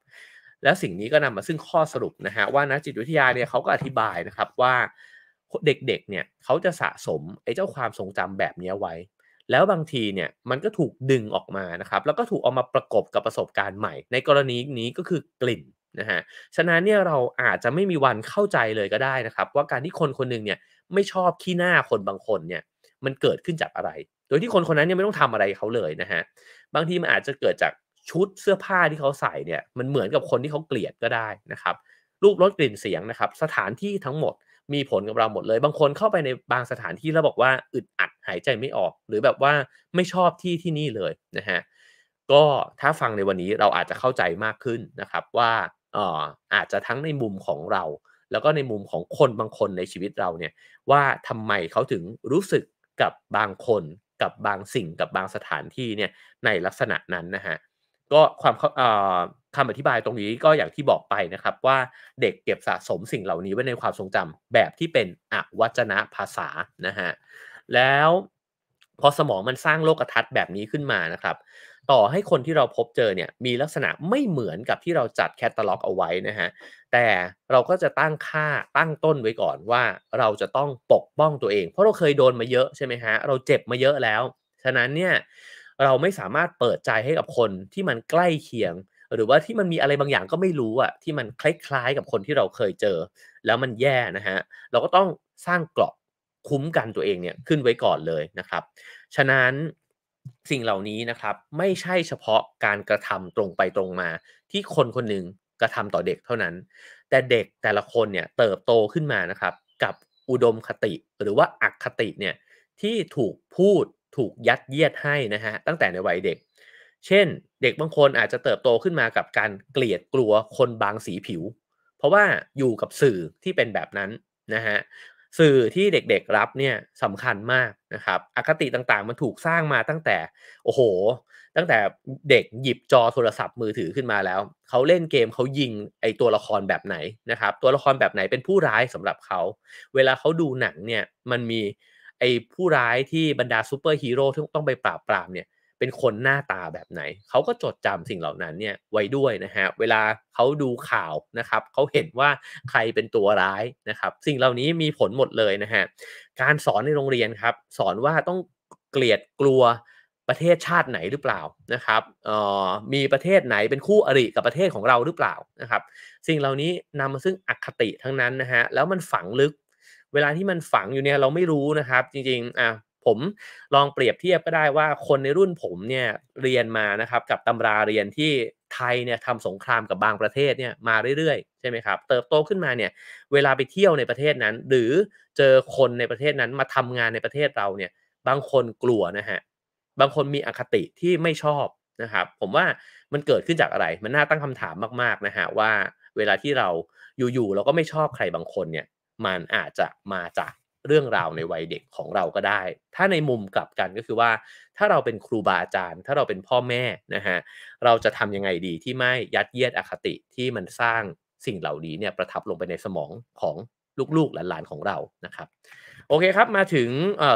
แล้วสิ่งนี้ก็นำมาซึ่งข้อสรุปนะฮะว่านักจิตวิทยาเนี่ยเขาก็อธิบายนะครับว่าเด็กๆ เนี่ยเขาจะสะสมไอ้เจ้าความทรงจำแบบนี้ไว้ แล้วบางทีเนี่ยมันก็ถูกดึงออกมานะครับแล้วก็ถูกเอามาประกบกับประสบการณ์ใหม่ ในกรณีนี้ก็คือกลิ่นนะฮะฉะนั้นเนี่ยเราอาจจะไม่มีวันเข้าใจเลยก็ได้นะครับว่าการที่คนคนหนึ่งเนี่ยไม่ชอบขี้หน้าคนบางคนเนี่ยมันเกิดขึ้นจากอะไร โดยที่คนคนนั้นเนี่ยไม่ต้องทำอะไรเขาเลยนะฮะบางทีมันอาจจะเกิดจากชุดเสื้อผ้าที่เขาใส่เนี่ยมันเหมือนกับคนที่เขาเกลียดก็ได้นะครับรูปรสกลิ่นเสียงนะครับสถานที่ทั้งหมดมีผลกับเราหมดเลย บางคนเข้าไปในบางสถานที่แล้วบอกว่าอึดอัดหายใจไม่ออก หรือแบบว่าไม่ชอบที่ที่นี่เลยนะฮะ ก็ถ้าฟังในวันนี้เราอาจจะเข้าใจมากขึ้นนะครับ ว่าอาอาจจะทั้งในมุมของเรา แล้วก็ในมุมของคนบางคนในชีวิตเราเนี่ย ว่าทำไมเขาถึงรู้สึกกับบางคน กับบางสิ่งกับบางสถานที่เนี่ยในลักษณะนั้นนะฮะ ก็ความเอ่อคำอธิบายตรงนี้ก็อย่างที่บอกไปนะครับว่าเด็กเก็บสะสมสิ่งเหล่านี้ไว้ในความทรงจำแบบที่เป็นอวัจนะภาษานะฮะแล้วพอสมองมันสร้างโลกทัศน์แบบนี้ขึ้นมานะครับต่อให้คนที่เราพบเจอเนี่ยมีลักษณะไม่เหมือนกับที่เราจัดแคตตาล็อกเอาไว้นะฮะแต่เราก็จะตั้งค่าตั้งต้นไว้ก่อนว่าเราจะต้องปกป้องตัวเอง เพราะเราเคยโดนมาเยอะใช่ไหมฮะเราเจ็บมาเยอะแล้ว ฉะนั้นเนี่ยเราไม่สามารถเปิดใจให้กับคนที่มันใกล้เคียงหรือว่าที่มันมีอะไรบางอย่างก็ไม่รู้อะที่มันคล้ายๆกับคนที่เราเคยเจอ แล้วมันแย่นะฮะเราก็ต้องสร้างเกราะคุ้มกันตัวเองเนี่ยขึ้นไว้ก่อนเลยนะครับ ฉะนั้นสิ่งเหล่านี้นะครับไม่ใช่เฉพาะการกระทำตรงไปตรงมา ที่คนคนหนึ่งกระทำต่อเด็กเท่านั้น แต่เด็กแต่ละคนเนี่ยเติบโตขึ้นมานะครับ กับอุดมคติ หรือว่าอักคติเนี่ยที่ถูกพูดถูกยัดเยียดให้นะฮะตั้งแต่ในวัยเด็กเช่น เด็กบางคนอาจจะเติบโตขึ้นมากับการเกลียดกลัวคนบางสีผิว เพราะว่าอยู่กับสื่อที่เป็นแบบนั้น นะฮะสื่อที่เด็กๆรับเนี่ยสำคัญมากนะครับอคติต่างๆมันถูกสร้างมาตั้งแต่โอ้โห ตั้งแต่เด็กหยิบจอโทรศัพท์มือถือขึ้นมาแล้วเขาเล่นเกมเขายิงไอตัวละครแบบไหนนะครับตัวละครแบบไหนเป็นผู้ร้ายสำหรับเขา เวลาเขาดูหนังเนี่ยมันมีไอผู้ร้ายที่บรรดาซูเปอร์ฮีโร่ที่ต้องไปปราบปรามเนี่ยเป็นคนหน้าตาแบบไหน เขาก็จดจำสิ่งเหล่านั้นเนี่ยไว้ด้วยนะฮะ เวลาเขาดูข่าวนะครับ เขาเห็นว่าใครเป็นตัวร้ายนะครับ สิ่งเหล่านี้มีผลหมดเลยนะฮะ การสอนในโรงเรียนครับ สอนว่าต้องเกลียดกลัวประเทศชาติไหนหรือเปล่านะครับออมีประเทศไหนเป็นคู่อริกับประเทศของเราหรือเปล่านะครับ สิ่งเหล่านี้นำมาซึ่งอคติทั้งนั้นนะฮะ แล้วมันฝังลึก เวลาที่มันฝังอยู่เนี่ยเราไม่รู้นะครับจริงๆอ่ะผมลองเปรียบเทียบก็ได้ว่าคนในรุ่นผมเนี่ยเรียนมานะครับกับตำราเรียนที่ไทยเนี่ยทำสงครามกับบางประเทศเนี่ยมาเรื่อยๆ ใช่ไหมครับเติบโตขึ้นมาเนี่ยเวลาไปเที่ยวในประเทศนั้น หรือเจอคนในประเทศนั้นมาทำงานในประเทศเราเนี่ยบางคนกลัวนะฮะ บางคนมีอคติที่ไม่ชอบนะครับผมว่ามันเกิดขึ้นจากอะไรมันน่าตั้งคำถามมากๆนะฮะว่าเวลาที่เราอยู่ๆเราก็ไม่ชอบใครบางคนเนี่ยมันอาจจะมาจากเรื่องราวในวัยเด็กของเราก็ได้ ถ้าในมุมกลับกันก็คือว่า ถ้าเราเป็นครูบาอาจารย์ ถ้าเราเป็นพ่อแม่นะฮะ เราจะทํำยังไงดีที่ไม่ยัดเยียดอคติที่มันสร้างสิ่งเหล่านี้เนี่ยประทับลงไปในสมองของลูกๆหลาน ๆ ของเรา นะครับ โอเคครับ มาถึง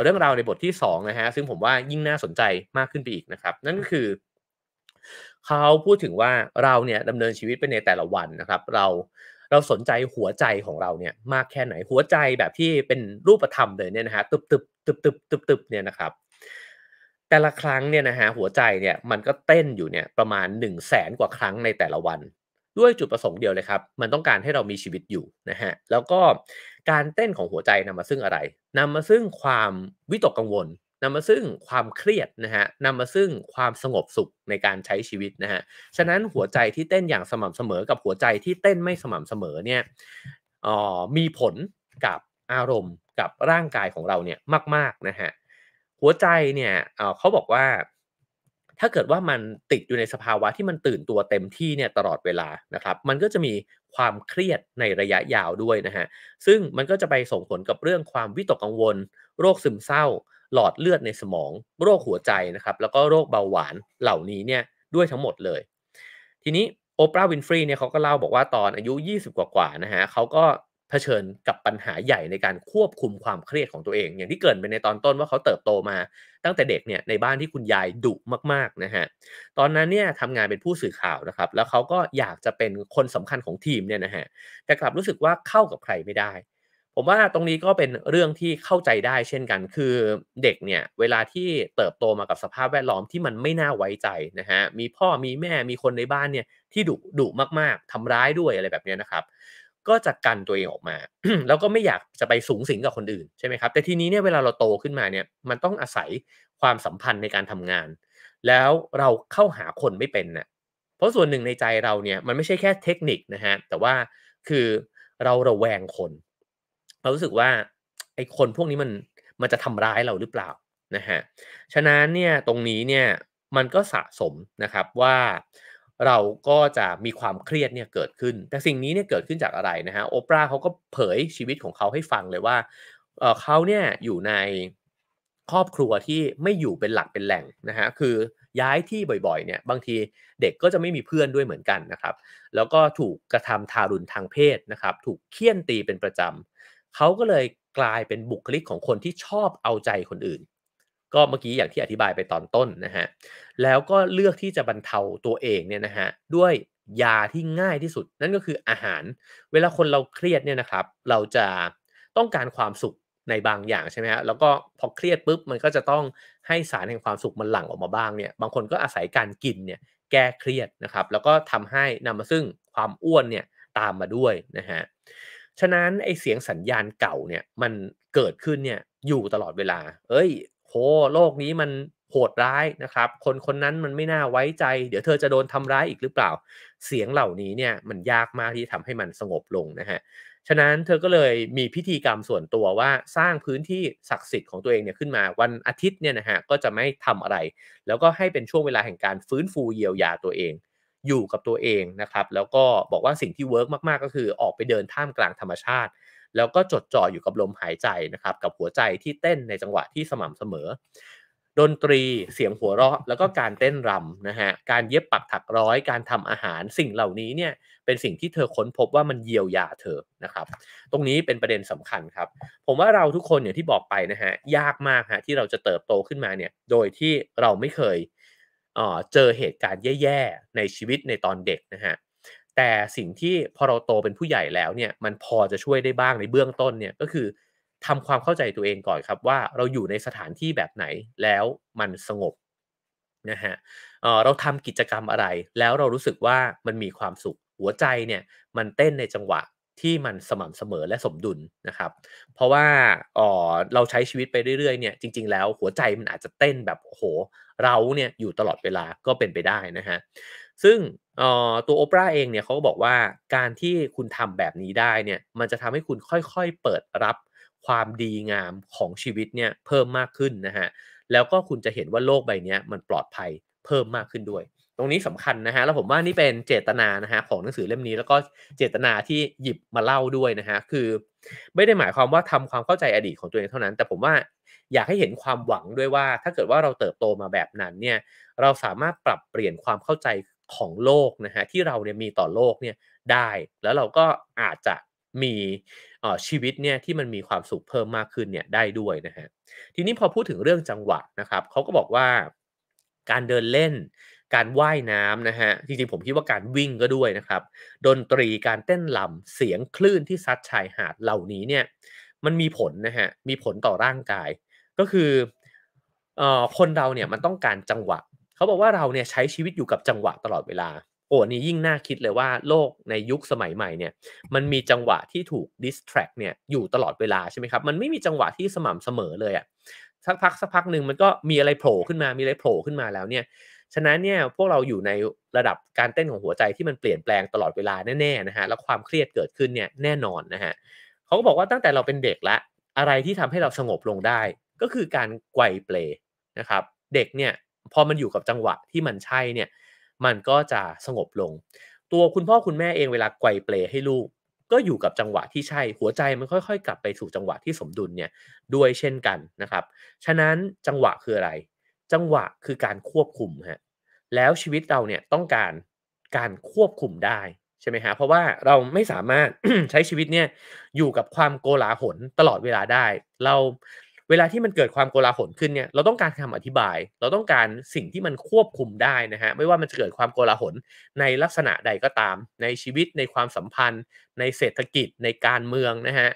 เรื่องราวในบทที่2นะฮะ ซึ่งผมว่ายิ่งน่าสนใจมากขึ้นไปอีกนะครับ นั่นก็คือ เขาพูดถึงว่าเราเนี่ยดำเนินชีวิตไปในแต่ละวันนะครับ เราเราสนใจหัวใจของเราเนี่ยมากแค่ไหนหัวใจแบบที่เป็นรูปธรรมเลยเนี่ยนะฮะตึบตึบตึบตึบตึบตึบเนี่ยนะครับแต่ละครั้งเนี่ยนะฮะหัวใจเนี่ยมันก็เต้นอยู่เนี่ยประมาณ 1 0 0 0 0แสนกว่าครั้งในแต่ละวัน ด้วยจุดประสงค์เดียวเลยครับมันต้องการให้เรามีชีวิตอยู่นะฮะแล้วก็การเต้นของหัวใจนำมาซึ่งอะไร นำมาซึ่งความวิตกกังวลนำมาซึ่งความเครียดนะฮะนำมาซึ่งความสงบสุขในการใช้ชีวิตนะฮะฉะนั้นหัวใจที่เต้นอย่างสม่ำเสมอกับหัวใจที่เต้นไม่สม่ำเสมอเนี่ยออมีผลกับอารมณ์กับร่างกายของเราเนี่ยมากๆนะฮะหัวใจเนี่ยเเขาบอกว่า ถ้าเกิดว่ามันติดอยู่ในสภาวะที่มันตื่นตัวเต็มที่เนี่ยตลอดเวลานะครับมันก็จะมีความเครียดในระยะยาวด้วยนะฮะซึ่งมันก็จะไปส่งผลกับเรื่องความวิตกกังวล โรคซึมเศร้าหลอดเลือดในสมองโรคหัวใจนะครับแล้วก็โรคเบาหวานเหล่านี้เนี่ยด้วยทั้งหมดเลย ทีนี้โอปราห์วินฟรีเนี่ยเขาก็เล่าบอกว่าตอนอายุ 20 กว่าๆนะฮะเขาก็เผชิญกับปัญหาใหญ่ในการควบคุมความเครียดของตัวเอง อย่างที่เกิดไปในตอนต้นว่าเขาเติบโตมาตั้งแต่เด็กเนี่ยในบ้านที่คุณยายดุมากๆนะฮะตอนนั้นเนี่ยทำงานเป็นผู้สื่อข่าวนะครับแล้วเขาก็อยากจะเป็นคนสำคัญของทีมเนี่ยนะฮะแต่กลับรู้สึกว่าเข้ากับใครไม่ได้ผมว่าตรงนี้ก็เป็นเรื่องที่เข้าใจได้เช่นกันคือเด็กเนี่ยเวลาที่เติบโตมากับสภาพแวดล้อมที่มันไม่น่าไว้ใจนะฮะ มีพ่อมีแม่มีคนในบ้านเนี่ยที่ดุดุมากๆ ทำร้ายด้วยอะไรแบบนี้นะครับ ก็จะกันตัวเองออกมาแล้วก็ไม่อยากจะไปสูงสิงกับคนอื่น ใช่ไหมครับ แต่ทีนี้เนี่ยเวลาเราโตขึ้นมาเนี่ยมันต้องอาศัยความสัมพันธ์ในการทำงาน แล้วเราเข้าหาคนไม่เป็นนะ่ะเพราะส่วนหนึ่งในใจเราเนี่ย มันไม่ใช่แค่เทคนิคนะฮะแต่ว่าคือเราระแวงคนเรารู้สึกว่าไอ้คนพวกนี้มันมันจะทำร้ายเราหรือเปล่านะฮะ ฉะนั้นเนี่ยตรงนี้เนี่ยมันก็สะสมนะครับว่าเราก็จะมีความเครียดเนี่ยเกิดขึ้น แต่สิ่งนี้เนี่ยเกิดขึ้นจากอะไรนะฮะโอปราเขาก็เผยชีวิตของเขาให้ฟังเลยว่าเขาเนี่ยอยู่ในครอบครัวที่ไม่อยู่เป็นหลักเป็นแหล่งนะฮะคือย้ายที่บ่อยๆเนี่ยบางทีเด็กก็จะไม่มีเพื่อนด้วยเหมือนกันนะครับแล้วก็ถูกกระทำทารุณทางเพศนะครับถูกเคี่ยนตีเป็นประจำเขาก็เลยกลายเป็นบุคลิกของคนที่ชอบเอาใจคนอื่น ก็เมื่อกี้อย่างที่อธิบายไปตอนต้นนะฮะ แล้วก็เลือกที่จะบรรเทาตัวเองเนี่ยนะฮะด้วยยาที่ง่ายที่สุด นั่นก็คืออาหาร เวลาคนเราเครียดเนี่ยนะครับเราจะต้องการความสุขในบางอย่างใช่ไหมฮะ แล้วก็พอเครียดปุ๊บมันก็จะต้องให้สารแห่งความสุขมันหลั่งออกมาบ้างเนี่ย บางคนก็อาศัยการกินเนี่ยแก้เครียดนะครับ แล้วก็ทำให้นำมาซึ่งความอ้วนเนี่ยตามมาด้วยนะฮะฉะนั้นไอเสียงสัญญาณเก่าเนี่ยมันเกิดขึ้นเนี่ยอยู่ตลอดเวลา เอ้ยโหโลกนี้มันโหดร้ายนะครับ คนคนนั้นมันไม่น่าไว้ใจ เดี๋ยวเธอจะโดนทำร้ายอีกหรือเปล่าเสียงเหล่านี้เนี่ยมันยากมากที่ทำให้มันสงบลงนะฮะฉะนั้นเธอก็เลยมีพิธีกรรมส่วนตัวว่าสร้างพื้นที่ศักดิ์สิทธิ์ของตัวเองเนี่ยขึ้นมา วันอาทิตย์เนี่ยนะฮะก็จะไม่ทำอะไร แล้วก็ให้เป็นช่วงเวลาแห่งการฟื้นฟูเยียวยาตัวเองอยู่กับตัวเองนะครับแล้วก็บอกว่าสิ่งที่เวิร์กมากๆ ก็คือออกไปเดินท่ามกลางธรรมชาติ แล้วก็จดจ่ออยู่กับลมหายใจนะครับกับหัวใจที่เต้นในจังหวะที่สม่ำเสมอ ดนตรีเสียงหัวเราะแล้วก็การเต้นรำนะฮะการเย็บปักถักร้อยการทำอาหารสิ่งเหล่านี้เนี่ยเป็นสิ่งที่เธอค้นพบว่ามันเยียวยาเธอนะครับตรงนี้เป็นประเด็นสำคัญครับผมว่าเราทุกคนอย่างที่บอกไปนะฮะยากมากฮะที่เราจะเติบโตขึ้นมาเนี่ยโดยที่เราไม่เคยเจอเหตุการณ์แย่ ๆ ในชีวิตในตอนเด็กนะฮะ แต่สิ่งที่พอเราโตเป็นผู้ใหญ่แล้วเนี่ย มันพอจะช่วยได้บ้างในเบื้องต้นเนี่ยก็คือทำความเข้าใจตัวเองก่อนครับว่าเราอยู่ในสถานที่แบบไหนแล้วมันสงบนะฮะเเราทำกิจกรรมอะไรแล้วเรารู้สึกว่ามันมีความสุขหัวใจเนี่ยมันเต้นในจังหวะที่มันสม่ำเสมอและสมดุลนะครับ เพราะว่าเราใช้ชีวิตไปเรื่อยๆเนี่ยจริง ๆแล้ว หัวใจมันอาจจะเต้นแบบโหเราเนี่ยอยู่ตลอดเวลาก็เป็นไปได้นะฮะซึ่งตัวโอปราเองเนี่ยเขาก็บอกว่าการที่คุณทำแบบนี้ได้เนี่ยมันจะทำให้คุณค่อยๆเปิดรับความดีงามของชีวิตเนี่ยเพิ่มมากขึ้นนะฮะแล้วก็คุณจะเห็นว่าโลกใบนี้มันปลอดภัยเพิ่มมากขึ้นด้วย ตรงนี้สำคัญนะฮะแล้วผมว่านี่เป็นเจตนานะฮะของหนังสือเล่มนี้ แล้วก็เจตนาที่หยิบมาเล่าด้วยนะฮะคือไม่ได้หมายความว่าทำความเข้าใจอดีตของตัวเองเท่านั้น แต่ผมว่าอยากให้เห็นความหวังด้วยว่าถ้าเกิดว่าเราเติบโตมาแบบนั้นเนี่ยเราสามารถปรับเปลี่ยนความเข้าใจของโลกนะฮะที่เราเนี่ยมีต่อโลกเนี่ยได้ แล้วเราก็อาจจะมีชีวิตเนี่ยที่มันมีความสุขเพิ่มมากขึ้นเนี่ยได้ด้วยนะฮะทีนี้พอพูดถึงเรื่องจังหวะนะครับเขาก็บอกว่าการเดินเล่น การว่ายน้ำนะฮะจริงๆผมคิดว่าการวิ่งก็ด้วยนะครับดนตรีการเต้นลำเสียงคลื่นที่ซัดชายหาดเหล่านี้เนี่ยมันมีผลนะฮะมีผลต่อร่างกายก็คือเอ่อคนเราเนี่ยมันต้องการจังหวะเขาบอกว่าเราเนี่ยใช้ชีวิตอยู่กับจังหวะตลอดเวลาโอ้นี่ยิ่งน่าคิดเลยว่าโลกในยุคสมัยใหม่เนี่ยมันมีจังหวะที่ถูกดิสแทรกเนี่ยอยู่ตลอดเวลาใช่ไหมครับมันไม่มีจังหวะที่สม่ำเสมอเลยอะสักพักสักพักหนึ่งมันก็มีอะไรโผล่ขึ้นมามีอะไรโผล่ขึ้นมาแล้วเนี่ยฉะนั้นเนี่ยพวกเราอยู่ในระดับการเต้นของหัวใจที่มันเปลี่ยนแปลงตลอดเวลาแน่ๆนะฮะแล้วความเครียดเกิดขึ้นเนี่ยแน่นอนนะฮะเขาก็บอกว่าตั้งแต่เราเป็นเด็กละ อะไรที่ทำให้เราสงบลงได้ก็คือการไกวเปลนะครับ เด็กเนี่ยพอมันอยู่กับจังหวะที่มันใช่เนี่ย มันก็จะสงบลง ตัวคุณพ่อคุณแม่เองเวลาไกวเปลให้ลูกก็อยู่กับจังหวะที่ใช่หัวใจมันค่อยๆ กลับไปสู่จังหวะที่สมดุลเนี่ยด้วยเช่นกันนะครับ ฉะนั้นจังหวะคืออะไร จังหวะคือการควบคุมฮะแล้วชีวิตเราเนี่ยต้องการการควบคุมได้ใช่ไหมฮะเพราะว่าเราไม่สามารถใช้ชีวิตเนี่ยอยู่กับความโกลาหลตลอดเวลาได้ เราเวลาที่มันเกิดความโกลาหลขึ้นเนี่ยเราต้องการคำอธิบาย เราต้องการสิ่งที่มันควบคุมได้นะฮะไม่ว่ามันจะเกิดความโกลาหลในลักษณะใดก็ตามในชีวิตในความสัมพันธ์ ในเศรษฐกิจในการเมืองนะฮะ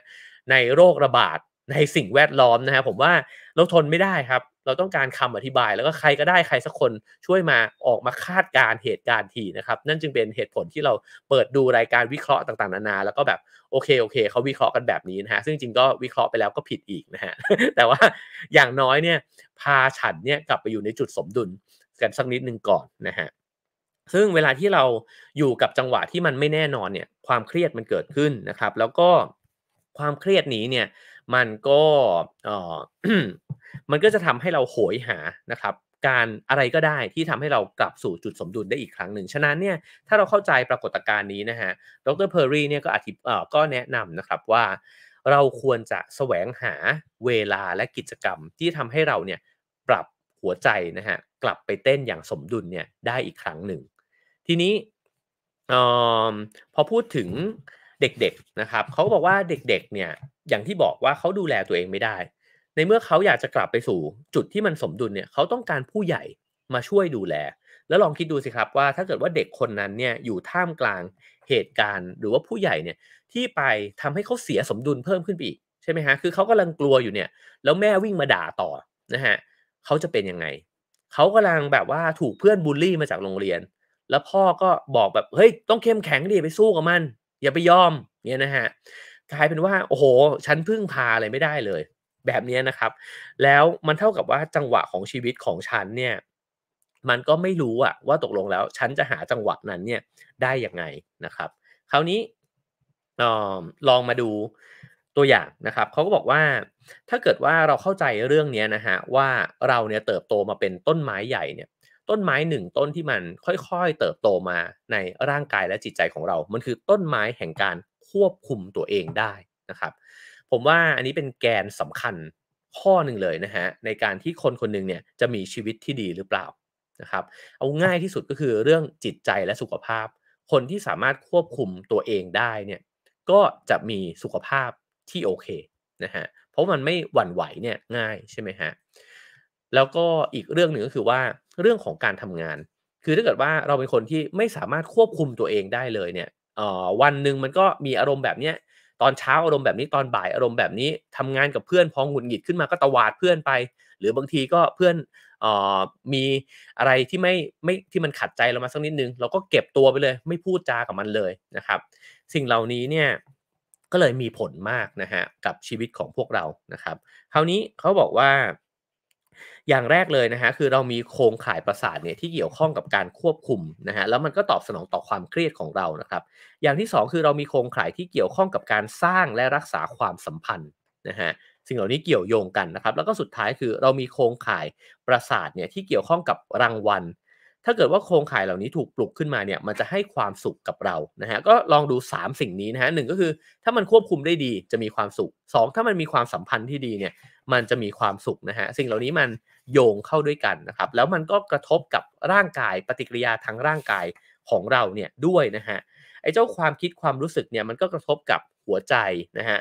ในโรคระบาดในสิ่งแวดล้อมนะฮะผมว่าเราทนไม่ได้ครับ เราต้องการคำอธิบายแล้วก็ใครก็ได้ใครสักคนช่วยมาออกมาคาดการเหตุการณ์ทีนะครับ นั่นจึงเป็นเหตุผลที่เราเปิดดูรายการวิเคราะห์ต่าง ๆ นานาแล้วก็แบบโอเคโอเคเขาวิเคราะห์กันแบบนี้นะฮะซึ่งจริงก็วิเคราะห์ไปแล้วก็ผิดอีกนะฮะแต่ว่าอย่างน้อยเนี่ย พาฉันเนี่ยกลับไปอยู่ในจุดสมดุลกันสักนิดนึงก่อนนะฮะซึ่งเวลาที่เราอยู่กับจังหวะที่มันไม่แน่นอนเนี่ย ความเครียดมันเกิดขึ้นนะครับ แล้วก็ความเครียดนี้เนี่ยมันก็อมันก็จะทำให้เราโหยหานะครับ การอะไรก็ได้ที่ทำให้เรากลับสู่จุดสมดุลได้อีกครั้งหนึ่ง ฉะนั้นเนี่ย ถ้าเราเข้าใจปรากฏการณ์นี้นะฮะ ดรเพอร์รี่เนี่ยก็อธิก็แนะนำนะครับว่า เราควรจะแสวงหาเวลาและกิจกรรมที่ทำให้เราเนี่ย ปรับหัวใจนะฮะ กลับไปเต้นอย่างสมดุลเนี่ยได้อีกครั้งหนึ่ง ทีนี้ออพอพูดถึงเด็กๆ นะครับเขาบอกว่าเด็กๆ เนี่ยอย่างที่บอกว่าเขาดูแลตัวเองไม่ได้ ในเมื่อเขาอยากจะกลับไปสู่จุดที่มันสมดุลเนี่ยเขาต้องการผู้ใหญ่มาช่วยดูแล แล้วลองคิดดูสิครับว่า ถ้าเกิดว่าเด็กคนนั้นเนี่ยอยู่ท่ามกลางเหตุการณ์ หรือว่าผู้ใหญ่เนี่ยที่ไปทำให้เขาเสียสมดุลเพิ่มขึ้นไปอีกใช่ไหมฮะคือเขากำลังกลัวอยู่เนี่ยแล้วแม่วิ่งมาด่าต่อนะฮะเขาจะเป็นยังไงเขากำลังแบบว่าถูกเพื่อนบูลลี่มาจากโรงเรียน แล้วพ่อก็บอกแบบเฮ้ยต้องเข้มแข็งดิไปสู้กับมันอย่าไปยอมเนี่ยนะฮะกลายเป็นว่า โอ้โห ฉันพึ่งพาอะไรไม่ได้เลย แบบนี้นะครับ แล้วมันเท่ากับว่าจังหวะของชีวิตของฉันเนี่ย มันก็ไม่รู้อะว่าตกลงแล้วฉันจะหาจังหวะนั้นเนี่ยได้ยังไงนะครับ คราวนี้ลองมาดูตัวอย่างนะครับเขาก็บอกว่า ถ้าเกิดว่าเราเข้าใจเรื่องนี้นะฮะว่าเราเนี่ยเติบโตมาเป็นต้นไม้ใหญ่เนี่ยต้นไม้หนึ่งต้นที่มันค่อยๆเติบโตมาในร่างกายและจิตใจของเรา มันคือต้นไม้แห่งการควบคุมตัวเองได้นะครับ ผมว่าอันนี้เป็นแกนสำคัญข้อหนึ่งเลยนะฮะในการที่คนคนหนึ่งเนี่ยจะมีชีวิตที่ดีหรือเปล่านะครับเอาง่ายที่สุดก็คือเรื่องจิตใจและสุขภาพ คนที่สามารถควบคุมตัวเองได้เนี่ยก็จะมีสุขภาพที่โอเคนะฮะเพราะมันไม่หวั่นไหวเนี่ยง่ายใช่ไหมฮะแล้วก็อีกเรื่องหนึ่งก็คือว่าเรื่องของการทำงาน คือถ้าเกิดว่าเราเป็นคนที่ไม่สามารถควบคุมตัวเองได้เลยเนี่ยวันหนึ่งมันก็มีอารมณ์แบบเนี้ยตอนเช้าอารมณ์แบบนี้ ตอนบ่ายอารมณ์แบบนี้ ทำงานกับเพื่อนพองหงุดหงิดขึ้นมาก็ตวาดเพื่อนไป หรือบางทีก็เพื่อนออมีอะไรที่ไม่ไม่ที่มันขัดใจเรามาสักนิดนึง เราก็เก็บตัวไปเลยไม่พูดจากับมันเลยนะครับ สิ่งเหล่านี้เนี่ยก็เลยมีผลมากนะฮะกับชีวิตของพวกเรานะครับ คราวนี้เขาบอกว่าอย่างแรกเลยนะฮะคือเรามีโครงข่ายประสาทเนี่ยที่เกี่ยวข้องกับการควบคุมนะฮะแล้วมันก็ตอบสนองต่อความเครียดของเรานะครับอย่างที่ 2 คือเรามีโครงข่ายที่เกี่ยวข้องกับการสร้างและรักษาความสัมพันธ์นะฮะสิ่งเหล่านี้เกี่ยวโยงกันนะครับแล้วก็สุดท้ายคือเรามีโครงข่ายประสาทเนี่ยที่เกี่ยวข้องกับรางวัลถ้าเกิดว่าโครงข่ายเหล่านี้ถูกปลุกขึ้นมาเนี่ยมันจะให้ความสุขกับเรานะฮะก็ลองดู 3 สิ่งนี้นะฮะหก็คือถ้ามันควบคุมได้ดีจะมีความสุข2 ถ้ามันมีความสัมพันธ์ที่ดีเนี่ยมันจะมีความสุขนะฮะสิ่งเหล่านี้มันโยงเข้าด้วยกันนะครับแล้วมันก็กระทบกับร่างกายปฏิกิริยาทางร่างกายของเราเนี่ยด้วยนะฮะไอ้เจ้าความคิดความรู้สึกเนี่ยมันก็กระทบกับหัวใจนะฮะ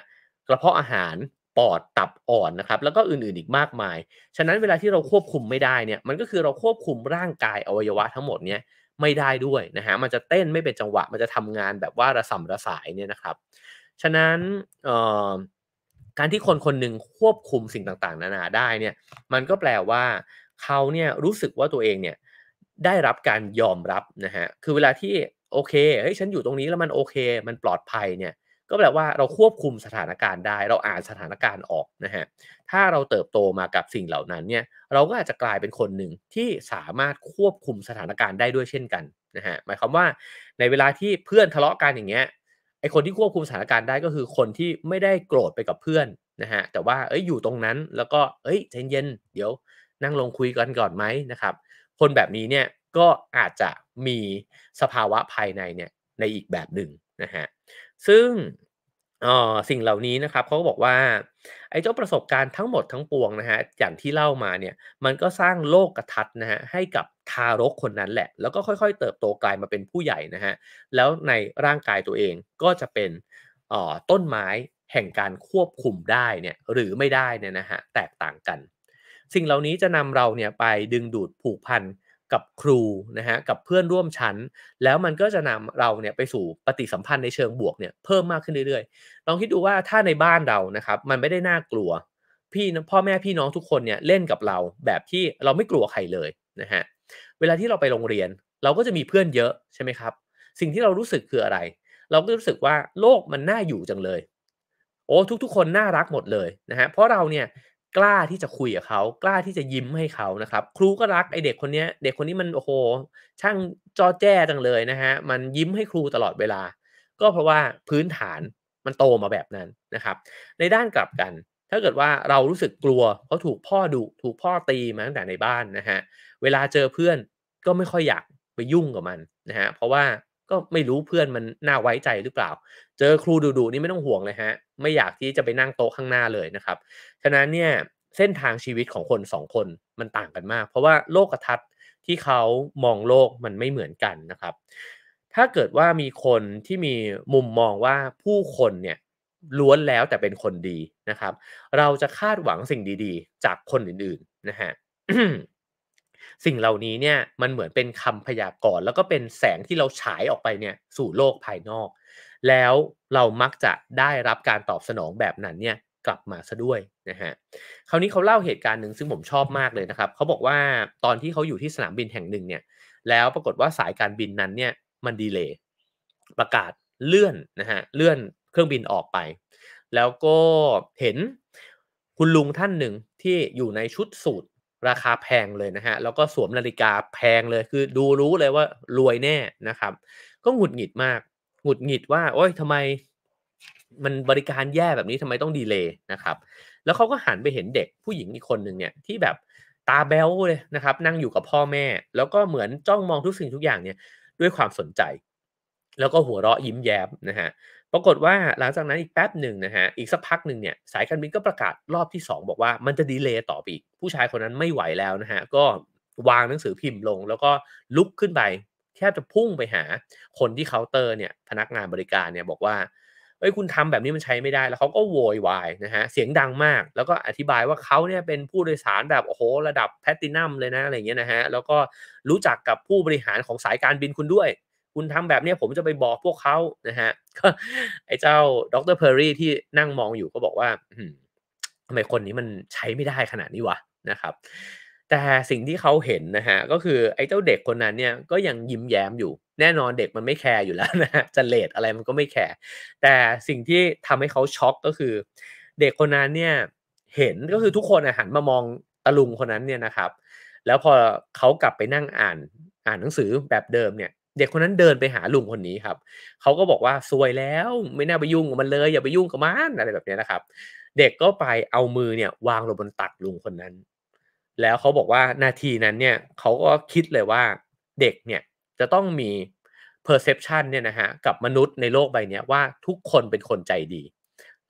กระเพาะอาหารปอดตับอ่อนนะครับแล้วก็อื่นๆอีกมากมายฉะนั้นเวลาที่เราควบคุมไม่ได้เนี่ยมันก็คือเราควบคุมร่างกายอวัยวะทั้งหมดเนี่ยไม่ได้ด้วยนะฮะมันจะเต้นไม่เป็นจังหวะมันจะทำงานแบบว่าระส่ำระสายเนี่ยนะครับ ฉะนั้นการที่คนคนหนึ่งควบคุมสิ่งต่างๆนานาได้เนี่ยมันก็แปลว่าเขาเนี่ยรู้สึกว่าตัวเองเนี่ยได้รับการยอมรับนะฮะคือเวลาที่โอเคเฮ้ยฉันอยู่ตรงนี้แล้วมันโอเค มันปลอดภัยเนี่ยก็แปลว่าเราควบคุมสถานการณ์ได้ เราอ่านสถานการณ์ออกนะฮะถ้าเราเติบโตมากับสิ่งเหล่านั้นเนี่ยเราก็อาจจะกลายเป็นคนหนึ่งที่สามารถควบคุมสถานการณ์ได้ด้วยเช่นกันนะฮะหมายความว่าในเวลาที่เพื่อนทะเลาะกันอย่างเงี้ยไอคนที่ควบคุมสถานการณ์ได้ก็คือคนที่ไม่ได้โกรธไปกับเพื่อนนะฮะแต่ว่าเอ้ยอยู่ตรงนั้นแล้วก็เอ้ยใจเย็นเดี๋ยวนั่งลงคุยกันก่อนไหมนะครับคนแบบนี้เนี่ยก็อาจจะมีสภาวะภายในเนี่ยในอีกแบบหนึ่งนะฮะซึ่งสิ่งเหล่านี้นะครับเขาก็บอกว่า ไอ้เจ้าประสบการณ์ทั้งหมดทั้งปวงนะฮะอย่างที่เล่ามาเนี่ยมันก็สร้างโลกกระทัดนะฮะให้กับทารกคนนั้นแหละ แล้วก็ค่อยๆเติบโตกลายมาเป็นผู้ใหญ่นะฮะแล้วในร่างกายตัวเองก็จะเป็นต้นไม้แห่งการควบคุมได้เนี่ยหรือไม่ได้เนี่ยนะฮะแตกต่างกัน สิ่งเหล่านี้จะนำเราเนี่ยไปดึงดูดผูกพันกับครูนะฮะกับเพื่อนร่วมชั้น แล้วมันก็จะนำเราเนี่ยไปสู่ปฏิสัมพันธ์ในเชิงบวกเนี่ยเพิ่มมากขึ้นเรื่อยๆลองคิดดูว่าถ้าในบ้านเรานะครับมันไม่ได้น่ากลัว พี่พ่อแม่พี่น้องทุกคนเนี่ยเล่นกับเราแบบที่เราไม่กลัวใครเลยนะฮะเวลาที่เราไปโรงเรียน เราก็จะมีเพื่อนเยอะใช่ไหมครับสิ่งที่เรารู้สึกคืออะไร เราก็รู้สึกว่าโลกมันน่าอยู่จังเลย โอ้ทุกๆ คนน่ารักหมดเลยนะฮะเพราะเราเนี่ยกล้าที่จะคุยกับเขากล้าที่จะยิ้มให้เขานะครับ ครูก็รักไอเด็ก คนนี้เด็กคนนี้มัน โอ้โห ช่างจอแจ้จังเลยนะฮะ มันยิ้มให้ครูตลอดเวลา ก็เพราะว่าพื้นฐานมันโตมาแบบนั้นนะครับ ในด้านกลับกัน ถ้าเกิดว่าเรารู้สึกกลัวเพราะถูกพ่อดุ ถูกพ่อตีมาตั้งแต่ในบ้านนะฮะ เวลาเจอเพื่อนก็ไม่ค่อยอยากไปยุ่งกับมันนะฮะ เพราะว่าก็ไม่รู้เพื่อนมันน่าไว้ใจหรือเปล่า เจอครูดุูนี่ไม่ต้องห่วงเลยฮะ ไม่อยากที่จะไปนั่งโต๊ะข้างหน้าเลยนะครับ ฉะนั้นเนี่ยเส้นทางชีวิตของคนสองคนมันต่างกันมาก เพราะว่าโลกทัศน์ที่เขามองโลกมันไม่เหมือนกันนะครับ ถ้าเกิดว่ามีคนที่มีมุมมองว่าผู้คนเนี่ย ล้วนแล้วแต่เป็นคนดีนะครับ เราจะคาดหวังสิ่งดี ๆ จากคนอื่น ๆ นะฮะสิ่งเหล่านี้เนี่ย มันเหมือนเป็นคำพยากรณ์แล้วก็เป็นแสงที่เราฉายออกไปเนี่ยสู่โลกภายนอก แล้วเรามักจะได้รับการตอบสนองแบบนั้นเนี่ยกลับมาซะด้วยนะฮะคราวนี้เขาเล่าเหตุการณ์หนึ่งซึ่งผมชอบมากเลยนะครับเขาบอกว่าตอนที่เขาอยู่ที่สนามบินแห่งหนึ่งเนี่ยแล้วปรากฏว่าสายการบินนั้นเนี่ยมันดีเลย์ประกาศเลื่อนนะฮะเลื่อนเครื่องบินออกไป แล้วก็เห็นคุณลุงท่านหนึ่งที่อยู่ในชุดสูทราคาแพงเลยนะฮะ แล้วก็สวมนาฬิกาแพงเลย คือ ดูรู้เลยว่ารวยแน่นะครับ ก็หงุดหงิดมาก หงุดหงิดว่าโอ้ยทำไม มันบริการแย่แบบนี้ทำไมต้องดีเลย์นะครับ แล้วเขาก็หันไปเห็นเด็กผู้หญิงอีกคนหนึ่งเนี่ย ที่แบบตาแบลวเลยนะครับ นั่งอยู่กับพ่อแม่ แล้วก็เหมือนจ้องมองทุกสิ่งทุกอย่างเนี่ย ด้วยความสนใจ แล้วก็หัวเราะยิ้มแย้มนะฮะปรากฏว่าหลังจากนั้นอีกแป๊บหนึ่งนะฮะอีกสักพักหนึ่งเนี่ยสายการบินก็ประกาศรอบที่ 2 บอกว่ามันจะดีเลย์ต่อไปีผู้ชายคนนั้นไม่ไหวแล้วนะฮะก็วางหนังสือพิมพ์ลง แล้วก็ลุกขึ้นไปแทบจะพุ่งไปหาคนที่เคาน์เตอร์เนี่ยพนักงานบริการเนี่ยบอกว่าเอ้ยคุณทำแบบนี้มันใช้ไม่ได้แล้วเขาก็โวยวายนะฮะเสียงดังมาก แล้วก็อธิบายว่าเขาเนี่ยเป็นผู้โดยสารแบบโอ้โหระดับแพตตินัมเลยนะอะไรเงี้ยนะฮะแล้วก็รู้จักกับผู้บริหารของสายการบินคุณด้วยคุณทำแบบนี้ผมจะไปบอกพวกเขานะฮะก็ไอ้เจ้าดรเพอร์รี่ที่นั่งมองอยู่ก็บอกว่าทำไมคนนี้มันใช้ไม่ได้ขนาดนี้วะนะครับ แต่สิ่งที่เขาเห็นนะฮะ ก็คือไอ้เจ้าเด็กคนนั้นเนี่ยก็ยังยิ้มแย้มอยู่ แน่นอนเด็กมันไม่แคร์อยู่แล้วนะฮะจะเลดอะไรมันก็ไม่แคร์แต่สิ่งที่ทำให้เขาช็อกก็คือ เด็กคนนั้นเนี่ย เห็นก็คือทุกคนหันมามองตะลุงคนนั้นเนี่ยนะครับ แล้วพอเขากลับไปนั่งอ่านอ่านหนังสือแบบเดิมเนี่ยเด็กคนนั้นเดินไปหาลุงคนนี้ครับ เขาก็บอกว่าซวยแล้วไม่น่าไปยุ่งกับมันเลย อย่าไปยุ่งกับมันอะไรแบบนี้นะครับ เด็กก็ไปเอามือเนี่ย วางลงบนตักลุงคนนั้น แล้วเขาบอกว่านาทีนั้นเนี่ยเขาก็คิดเลยว่าเด็กเนี่ยจะต้องมี perception เนี่ยนะฮะกับมนุษย์ในโลกใบนี้ว่าทุกคนเป็นคนใจดี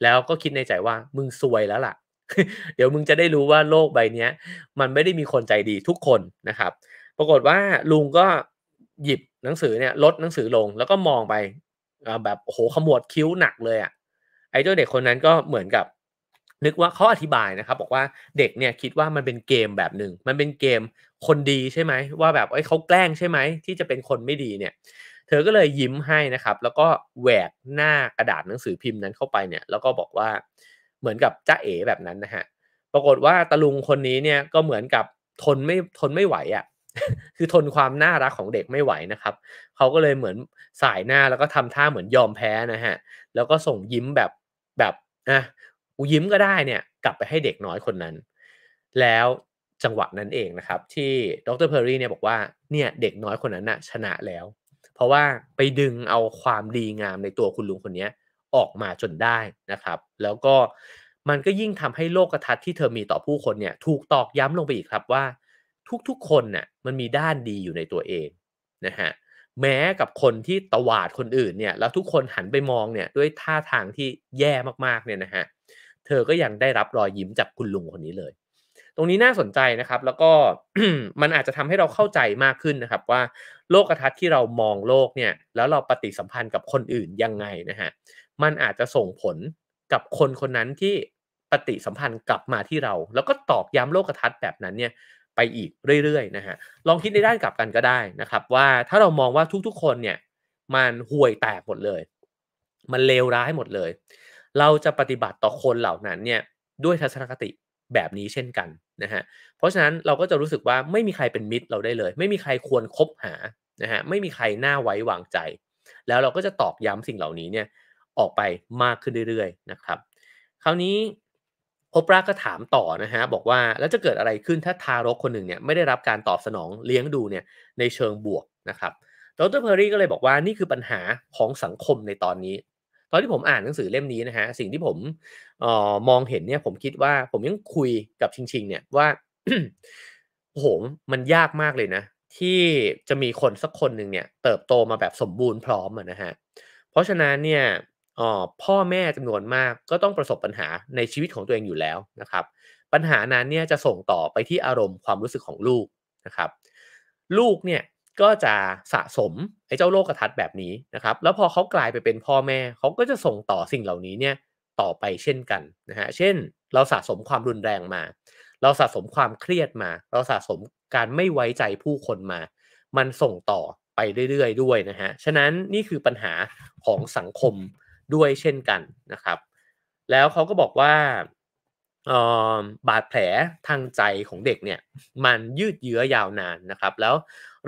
แล้วก็คิดในใจว่ามึงซวยแล้วล่ะเดี๋ยวมึงจะได้รู้ว่าโลกใบนี้มันไม่ได้มีคนใจดีทุกคนนะครับ ปรากฏว่าลุงก็หยิบหนังสือเนี่ยลดหนังสือลงแล้วก็มองไปแบบโอ้โหขมวดคิ้วหนักเลยอะ่ะไอ้เจ้าเด็กคนนั้นก็เหมือนกับ นึกว่าเขาอธิบายนะครับบอกว่าเด็กเนี่ยคิดว่ามันเป็นเกมแบบหนึ่งมันเป็นเกมคนดีใช่ไหมว่าแบบไอ้เขาแกล้งใช่ไหมที่จะเป็นคนไม่ดีเนี่ย เธอก็เลยยิ้มให้นะครับ แล้วก็แหวกหน้ากระดาษหนังสือพิมพ์นั้นเข้าไปเนี่ย แล้วก็บอกว่าเหมือนกับจ้าเอ๋แบบนั้นนะฮะปรากฏว่าตะลุงคนนี้เนี่ยก็เหมือนกับทนไม่ทนไม่ไหวอะ่ะคือทนความน่ารักของเด็กไม่ไหวนะครับ เขาก็เลยเหมือนสายหน้าแล้วก็ทำท่าเหมือนยอมแพ้นะฮะ แล้วก็ส่งยิ้มแบบแบบอ่ะกูยิ้มก็ได้เนี่ย กลับไปให้เด็กน้อยคนนั้น แล้วจังหวะนั้นเองนะครับ ที่ดรเพอร์รี่เนี่ยบอกว่าเนี่ยเด็กน้อยคนนั้นนะ่ะชนะแล้ว เพราะว่าไปดึงเอาความดีงามในตัวคุณลุงคนนี้ออกมาจนได้นะครับ แล้วก็มันก็ยิ่งทำให้โลกทัศน์ที่เธอมีต่อผู้คนเนี่ยถูกตอกย้ำลงไปอีกครับว่าทุกๆคนน่ะมันมีด้านดีอยู่ในตัวเองนะฮะแม้กับคนที่ตวาดคนอื่นเนี่ยแล้วทุกคนหันไปมองเนี่ยด้วยท่าทางที่แย่มาก ๆเนี่ยนะฮะเธอก็ยังได้รับรอยยิ้มจากคุณลุงคนนี้เลย ตรงนี้น่าสนใจนะครับแล้วก็มันอาจจะทำให้เราเข้าใจมากขึ้นนะครับ ว่าโลกทัศน์ที่เรามองโลกเนี่ยแล้วเราปฏิสัมพันธ์กับคนอื่นยังไงนะฮะมันอาจจะส่งผลกับคนคนนั้นที่ปฏิสัมพันธ์กลับมาที่เรา แล้วก็ตอกย้ำโลกทัศน์แบบนั้นเนี่ยไปอีกเรื่อยๆนะฮะลองคิดในด้านกลับกันก็ได้นะครับว่าถ้าเรามองว่าทุกๆคนเนี่ยมันห่วยแตกหมดเลย มันเลวร้ายหมดเลย เราจะปฏิบัติต่อคนเหล่านั้นเนี่ยด้วยทัศนคติแบบนี้เช่นกันนะฮะเพราะฉะนั้นเราก็จะรู้สึกว่าไม่มีใครเป็นมิตรเราได้เลย ไม่มีใครควรครบหานะฮะไม่มีใครน่าไว้วางใจ แล้วเราก็จะตอกย้ำสิ่งเหล่านี้เนี่ยออกไปมากขึ้นเรื่อยๆนะครับ คราวนี้โอปราก็ถามต่อนะฮะบอกว่าแล้วจะเกิดอะไรขึ้นถ้าทารกคนหนึ่งเนี่ยไม่ได้รับการตอบสนองเลี้ยงดูเนี่ย ในเชิงบวกนะครับดรเพอร์รี่ก็เลยบอกว่านี่คือปัญหาของสังคมในตอนนี้ ตอนที่ผมอ่านหนังสือเล่มนี้นะฮะสิ่งที่ผมออมองเห็นเนี่ย ผมคิดว่าผมยังคุยกับชิงชิงเนี่ยว่า ผมมันยากมากเลยนะ ที่จะมีคนสักคนหนึ่งเนี่ย เติบโตมาแบบสมบูรณ์พร้อมนะฮะเพราะฉะนั้นเนี่ยพ่อแม่จำนวนมากก็ต้องประสบปัญหาในชีวิตของตัวเองอยู่แล้วนะครับปัญหานั้นเนี่ยจะส่งต่อไปที่อารมณ์ความรู้สึกของลูกนะครับลูกเนี่ยก็จะสะสมไอ้เจ้าโลกกระทัดแบบนี้นะครับแล้วพอเขากลายไปเป็นพ่อแม่เขาก็จะส่งต่อสิ่งเหล่านี้เนี่ยต่อไปเช่นกัน นะฮะเช่นเราสะสมความรุนแรงมา เราสะสมความเครียดมา เราสะสมการไม่ไว้ใจผู้คนมา มันส่งต่อไปเรื่อยๆด้วยนะฮะฉะนั้นนี่คือปัญหาของสังคมด้วยเช่นกันนะครับ แล้วเขาก็บอกว่าบาดแผลทางใจของเด็กเนี่ยมันยืดเยื้อยาวนานนะครับ แล้ว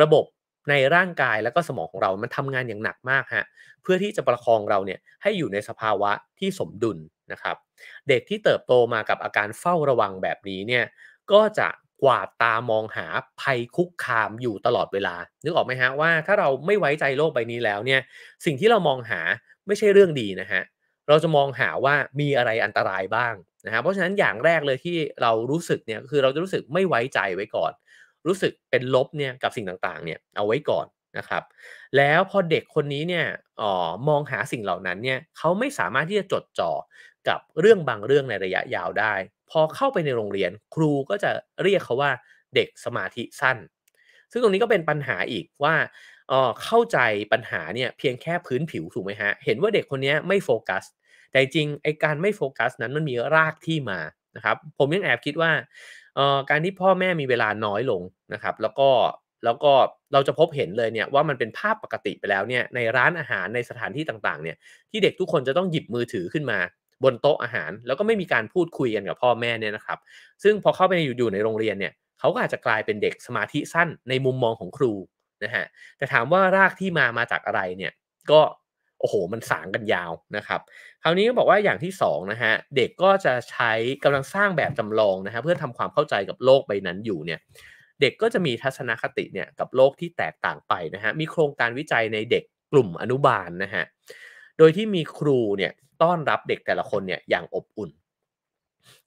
ระบบในร่างกายแล้วก็สมองของเรา มันทำงานอย่างหนักมากฮะ เพื่อที่จะประคองเราเนี่ยให้อยู่ในสภาวะที่สมดุลนะครับ เด็กที่เติบโตมากับอาการเฝ้าระวังแบบนี้เนี่ย ก็จะกวาดตามองหาภัยคุกคามอยู่ตลอดเวลา นึกออกไหมฮะว่าถ้าเราไม่ไว้ใจโลกใบนี้แล้วเนี่ย สิ่งที่เรามองหาไม่ใช่เรื่องดีนะฮะ เราจะมองหาว่ามีอะไรอันตรายบ้างนะฮะเพราะฉะนั้นอย่างแรกเลยที่เรารู้สึกเนี่ยคือเราจะรู้สึกไม่ไว้ใจไว้ก่อน รู้สึกเป็นลบเนี่ยกับสิ่งต่างๆเนี่ยเอาไว้ก่อนนะครับ แล้วพอเด็กคนนี้เนี่ยอ๋อมองหาสิ่งเหล่านั้นเนี่ย เขาไม่สามารถที่จะจดจ่อกับเรื่องบางเรื่องในระยะยาวได้ พอเข้าไปในโรงเรียนครูก็จะเรียกเขาว่าเด็กสมาธิสั้น ซึ่งตรงนี้ก็เป็นปัญหาอีกว่าเข้าใจปัญหาเนี่ยเพียงแค่พื้นผิวถูกไหมฮะเห็นว่าเด็กคนนี้ไม่โฟกัส แต่จริงไอการไม่โฟกัส นั้นมันมีรากที่มานะครับผมยังแอบคิดว่า การที่พ่อแม่มีเวลาน้อยลงนะครับแล้วก็แล้วก็เราจะพบเห็นเลยเนี่ยว่ามันเป็นภาพปกติไปแล้วเนี่ยในร้านอาหารในสถานที่ต่างๆเนี่ยที่เด็กทุกคนจะต้องหยิบมือถือขึ้นมา บนโต๊ะอาหาร แล้วก็ไม่มีการพูดคุยกันกับพ่อแม่เนี่ยนะครับ ซึ่งพอเข้าไปอยู่ในโรงเรียนเนี่ยเขาก็อาจจะกลายเป็นเด็กสมาธิสั้นในมุมมองของครูนะฮะแต่ถามว่ารากที่มามาจากอะไรเนี่ยก็โอ้โหมันสางกันยาวนะครับคราวนี้ก็บอกว่าอย่างที่2นะฮะเด็กก็จะใช้กำลังสร้างแบบจำลองนะฮะเพื่อทำความเข้าใจกับโลกใบนั้นอยู่เนี่ยเด็กก็จะมีทัศนคติเนี่ยกับโลกที่แตกต่างไปนะฮะมีโครงการวิจัยในเด็กกลุ่มอนุบาลนนะฮะโดยที่มีครูเนี่ยต้อนรับเด็กแต่ละคนเนี่ยอย่างอบอุ่น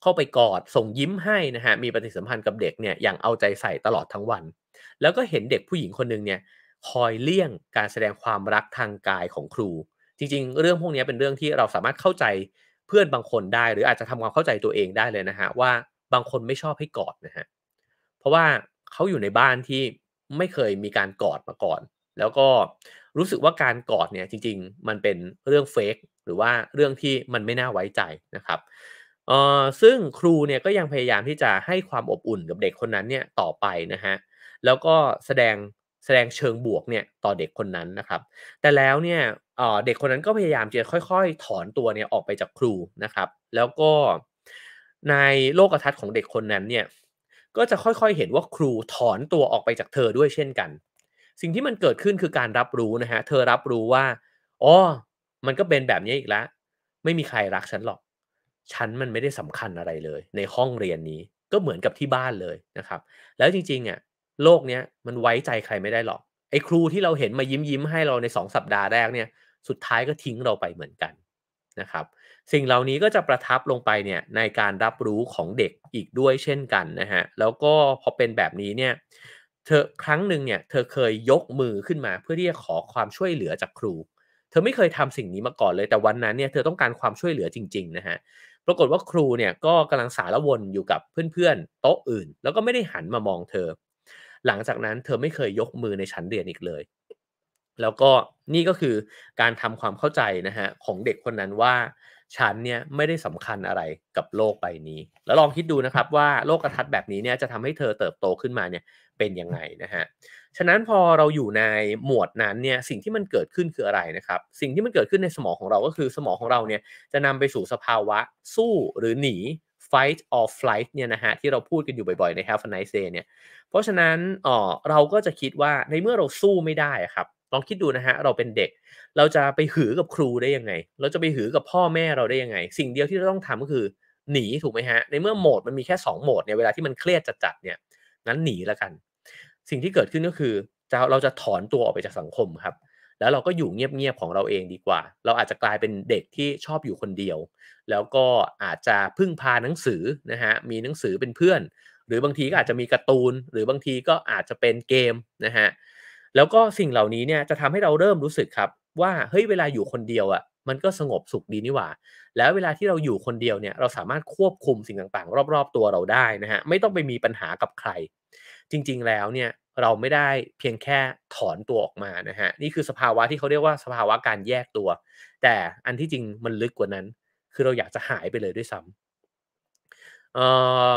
เข้าไปกอดส่งยิ้มให้นะฮะมีปฏิสัมพันธ์กับเด็กเนี่ยอย่างเอาใจใส่ตลอดทั้งวัน แล้วก็เห็นเด็กผู้หญิงคนหนึ่งเนี่ยคอยเลี่ยงการแสดงความรักทางกายของครู จริงๆเรื่องพวกนี้เป็นเรื่องที่เราสามารถเข้าใจเพื่อนบางคนได้ หรืออาจจะทำความเข้าใจตัวเองได้เลยนะฮะว่าบางคนไม่ชอบให้กอดนะฮะเพราะว่าเขาอยู่ในบ้านที่ไม่เคยมีการกอดมาก่อน แล้วก็รู้สึกว่าการกอดเนี่ยจริงๆ มันเป็นเรื่องเฟกหรือว่าเรื่องที่มันไม่น่าไว้ใจนะครับเอ่อซึ่งครูเนี่ยก็ยังพยายามที่จะให้ความอบอุ่นกับเด็กคนนั้นเนี่ยต่อไปนะฮะแล้วก็แสดงแสดงเชิงบวกเนี่ยต่อเด็กคนนั้นนะครับแต่แล้วเนี่ยเด็กคนนั้นก็พยายามจะค่อยๆ ถอนตัวเนี่ยออกไปจากครูนะครับ แล้วก็ในโลกทัศน์ของเด็กคนนั้นเนี่ยก็จะค่อยๆเห็นว่าครูถอนตัวออกไปจากเธอด้วยเช่นกัน สิ่งที่มันเกิดขึ้นคือการรับรู้นะฮะเธอรับรู้ว่าอ๋อมันก็เป็นแบบนี้อีกแล้ว ไม่มีใครรักฉันหรอกชั้นมันไม่ได้สำคัญอะไรเลย ในห้องเรียนนี้ก็เหมือนกับที่บ้านเลยนะครับ แล้วจริงๆอ่ะโลกเนี้ยมันไว้ใจใครไม่ได้หรอก ไอ้ครูที่เราเห็นมายิ้มยิ้มให้เราใน 2 สัปดาห์แรกเนี่ยสุดท้ายก็ทิ้งเราไปเหมือนกันนะครับ สิ่งเหล่านี้ก็จะประทับลงไปเนี่ยในการรับรู้ของเด็กอีกด้วยเช่นกันนะฮะแล้วก็พอเป็นแบบนี้เนี่ยเธอครั้งหนึ่งเนี่ยเธอเคยยกมือขึ้นมา เพื่อที่จะขอความช่วยเหลือจากครู เธอไม่เคยทำสิ่งนี้มาก่อนเลยแต่วันนั้นเนี่ยเธอต้องการความช่วยเหลือจริงๆนะฮะปรากฏว่าครูเนี่ยก็กำลังสารวนอยู่กับเพื่อนๆ โต๊ะอื่น แล้วก็ไม่ได้หันมามองเธอ หลังจากนั้นเธอไม่เคยยกมือในชั้นเรียนอีกเลย แล้วก็นี่ก็คือการทำความเข้าใจนะฮะของเด็กคนนั้นว่า ชั้นเนี่ยไม่ได้สำคัญอะไรกับโลกใบนี้ แล้วลองคิดดูนะครับว่าโลกกระทัดแบบนี้เนี่ยจะทำให้เธอเติบโตขึ้นมาเนี่ยเป็นยังไงนะฮะฉะนั้นพอเราอยู่ในหมวดนั้นเนี่ยสิ่งที่มันเกิดขึ้นคืออะไรนะครับสิ่งที่มันเกิดขึ้นในสมองของเราก็คือสมองของเราเนี่ยจะนำไปสู่สภาวะสู้หรือหนี fight or flight เนี่ยนะฮะที่เราพูดกันอยู่บ่อยๆใน h a l f a nice day เนี่ยเพราะฉะนั้นอ๋อเราก็จะคิดว่าในเมื่อเราสู้ไม่ได้ครับลองคิดดูนะฮะเราเป็นเด็กเราจะไปหือกับครูได้ยังไง เราจะไปหือกับพ่อแม่เราได้ยังไง สิ่งเดียวที่เราต้องทำก็คือหนีถูกไหมฮะในเมื่อโหมดมันมีแค่2โหมดเนี่ยเวลาที่มันเครียดจัดๆเนี่ยงั้นหนีละกันสิ่งที่เกิดขึ้นก็คือเราจะถอนตัวออกไปจากสังคมครับ แล้วเราก็อยู่เงียบๆของเราเองดีกว่า เราอาจจะกลายเป็นเด็กที่ชอบอยู่คนเดียว แล้วก็อาจจะพึ่งพาหนังสือนะฮะมีหนังสือเป็นเพื่อน หรือบางทีก็อาจจะมีการ์ตูนหรือบางทีก็อาจจะเป็นเกมนะฮะแล้วก็สิ่งเหล่านี้เนี่ยจะทำให้เราเริ่มรู้สึกครับ ว่าเฮ้ยเวลาอยู่คนเดียวอะ่ะมันก็สงบสุขดีนี่หว่า แล้วเวลาที่เราอยู่คนเดียวเนี่ยเราสามารถควบคุมสิ่งต่างๆ รอบๆตัวเราได้นะฮะไม่ต้องไปมีปัญหากับใครจริงๆแล้วเนี่ยเราไม่ได้เพียงแค่ถอนตัวออกมานะฮะนี่คือสภาวะที่เขาเรียกว่าสภาวะการแยกตัว แต่อันที่จริงมันลึกกว่านั้น คือเราอยากจะหายไปเลยด้วยซ้ำเอ่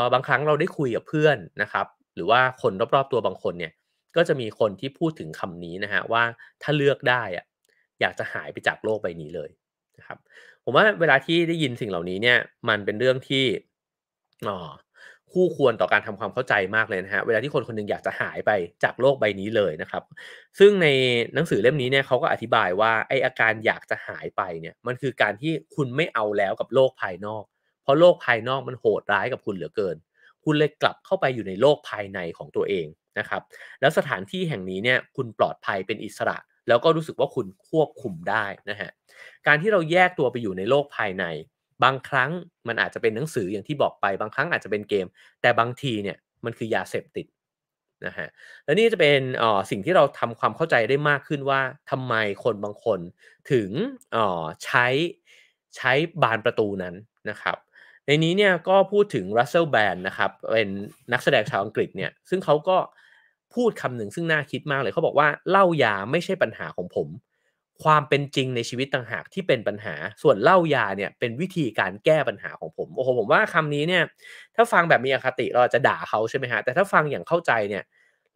อบางครั้งเราได้คุยกับเพื่อนนะครับ หรือว่าคนรอบๆ ตัวบางคนเนี่ยก็จะมีคนที่พูดถึงคำนี้นะฮะว่าถ้าเลือกได้อะอยากจะหายไปจากโลกใบนี้เลยนะครับ ผมว่าเวลาที่ได้ยินสิ่งเหล่านี้เนี่ยมันเป็นเรื่องที่อ๋อคู่ควรต่อการทำความเข้าใจมากเลยนะฮะเวลาที่คนคนนึงอยากจะหายไปจากโลกใบนี้เลยนะครับ ซึ่งในหนังสือเล่มนี้เนี่ยเขาก็อธิบายว่าไออาการอยากจะหายไปเนี่ยมันคือการที่คุณไม่เอาแล้วกับโลกภายนอก เพราะโลกภายนอกมันโหดร้ายกับคุณเหลือเกิน คุณเลยกลับเข้าไปอยู่ในโลกภายในของตัวเองนะครับแล้วสถานที่แห่งนี้เนี่ยคุณปลอดภัยเป็นอิสระ แล้วก็รู้สึกว่าคุณควบคุมได้นะฮะการที่เราแยกตัวไปอยู่ในโลกภายในบางครั้งมันอาจจะเป็นหนังสืออย่างที่บอกไปบางครั้งอาจจะเป็นเกม แต่บางทีเนี่ยมันคือยาเสพติดนะฮะและนี่จะเป็นออสิ่งที่เราทำความเข้าใจได้มากขึ้นว่าทำไมคนบางคนถึงออใช้ใช้บานประตูนั้นนะครับในนี้เนี่ยก็พูดถึงรัสเซลแบนนะครับเป็นนักแสดงชาวอังกฤษเนี่ยซึ่งเขาก็พูดคำหนึ่งซึ่งน่าคิดมากเลยเขาบอกว่าเล่ายาไม่ใช่ปัญหาของผมความเป็นจริงในชีวิตต่างหากที่เป็นปัญหาส่วนเล่ายาเนี่ย เป็นวิธีการแก้ปัญหาของผมโอ้โหผมว่าคำนี้เนี่ยถ้าฟังแบบมีอคติเราจะด่าเขาใช่ไหมฮะแต่ถ้าฟังอย่างเข้าใจเนี่ย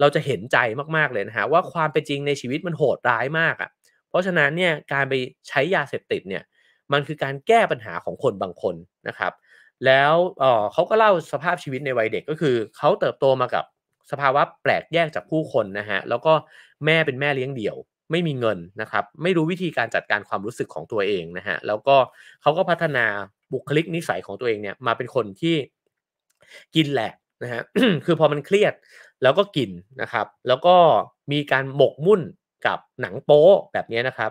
เราจะเห็นใจมากๆเลยนะฮะว่าความเป็นจริงในชีวิตมันโหดร้ายมากอะ่ะเพราะฉะนั้นเนี่ยการไปใช้ยาเสพติดเนี่ย มันคือการแก้ปัญหาของคนบางคนนะครับแล้วเขาก็เล่าสภาพชีวิตในวัยเด็กก็คือเขาเติบโตมากับสภาวะแปลกแยกจากผู้คนนะฮะแล้วก็แม่เป็นแม่เลี้ยงเดี่ยวไม่มีเงินนะครับ ไม่รู้วิธีการจัดการความรู้สึกของตัวเองนะฮะ แล้วก็เขาก็พัฒนาบุคลิกนิสัยของตัวเองเนี่ยมาเป็นคนที่กินแหละนะฮะ คือพอมันเครียดแล้วก็กินนะครับ แล้วก็มีการหมกมุ่นกับหนังโป๊แบบนี้นะครับ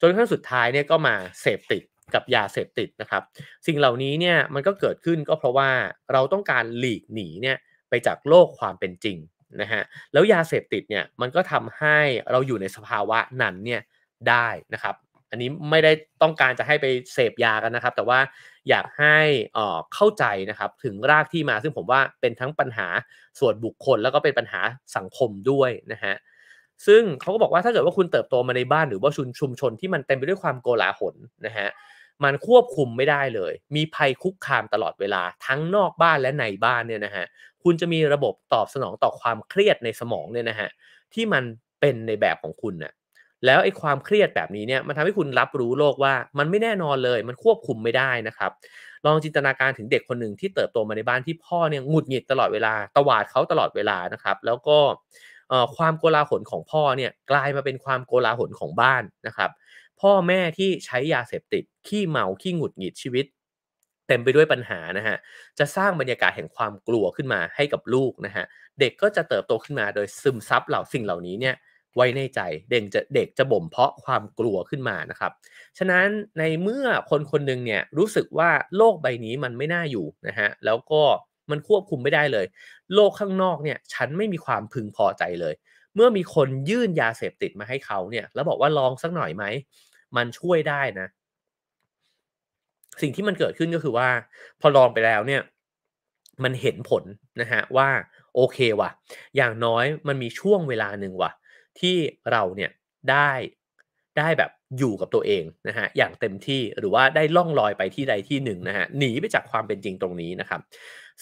จนขั้นสุดท้ายเนี่ยก็มาเสพติดกับยาเสพติดนะครับ สิ่งเหล่านี้เนี่ยมันก็เกิดขึ้นก็เพราะว่าเราต้องการหลีกหนีเนี่ยไปจากโลกความเป็นจริงนะฮะแล้วยาเสพติดเนี่ยมันก็ทำให้เราอยู่ในสภาวะนั้นเนี่ยได้นะครับ อันนี้ไม่ได้ต้องการจะให้ไปเสพยากันนะครับแต่ว่าอยากให้อ่อเข้าใจนะครับถึงรากที่มา ซึ่งผมว่าเป็นทั้งปัญหาส่วนบุคคลแล้วก็เป็นปัญหาสังคมด้วยนะฮะซึ่งเขาก็บอกว่าถ้าเกิดว่าคุณเติบโตมาในบ้านหรือว่าชุมชุมชนที่มันเต็มไปด้วยความโกลาหลนะฮะมันควบคุมไม่ได้เลย มีภัยคุกคามตลอดเวลาทั้งนอกบ้านและในบ้านเนี่ยนะฮะคุณจะมีระบบตอบสนองต่อความเครียดในสมองเนี่ยนะฮะที่มันเป็นในแบบของคุณนะ่ะแล้วไอ้ความเครียดแบบนี้เนี่ยมันทำให้คุณรับรู้โลกว่ามันไม่แน่นอนเลย มันควบคุมไม่ได้นะครับ ลองจินตนาการถึงเด็กคนหนึ่งที่เติบโตมาในบ้านที่พ่อเนี่ยหงุดหงิดตลอดเวลาตวาดเขาตลอดเวลานะครับแล้วก็ความโกลาหลของพ่อเนี่ยกลายมาเป็นความโกลาหลของบ้านนะครับ พ่อแม่ที่ใช้ยาเสพติดขี้เมาขี้หงุดหงิดชีวิตต็มไปด้วยปัญหานะฮะ จะสร้างบรรยากาศแห่งความกลัวขึ้นมาให้กับลูกนะฮะ เด็กก็จะเติบโตขึ้นมาโดยซึมซับเหล่าสิ่งเหล่านี้เนี่ยไว้ในใจ เด็กจะเด็กจะบ่มเพาะความกลัวขึ้นมานะครับ ฉะนั้นในเมื่อคนคนหนึ่งเนี่ยรู้สึกว่าโลกใบนี้มันไม่น่าอยู่นะฮะ แล้วก็มันควบคุมไม่ได้เลย โลกข้างนอกเนี่ย ฉันไม่มีความพึงพอใจเลย เมื่อมีคนยื่นยาเสพติดมาให้เขาเนี่ยแล้วบอกว่าลองสักหน่อยไหม มันช่วยได้นะสิ่งที่มันเกิดขึ้นก็คือว่าพอลองไปแล้วเนี่ยมันเห็นผลนะฮะว่าโอเควะ่ะ อย่างน้อยมันมีช่วงเวลาหนึ่งวะ่ะที่เราเนี่ยได้ได้แบบอยู่กับตัวเองนะฮะอย่างเต็มที่หรือว่าได้ล่องลอยไปที่ใดที่หนึ่งนะฮะหนีไปจากความเป็นจริงตรงนี้นะครับ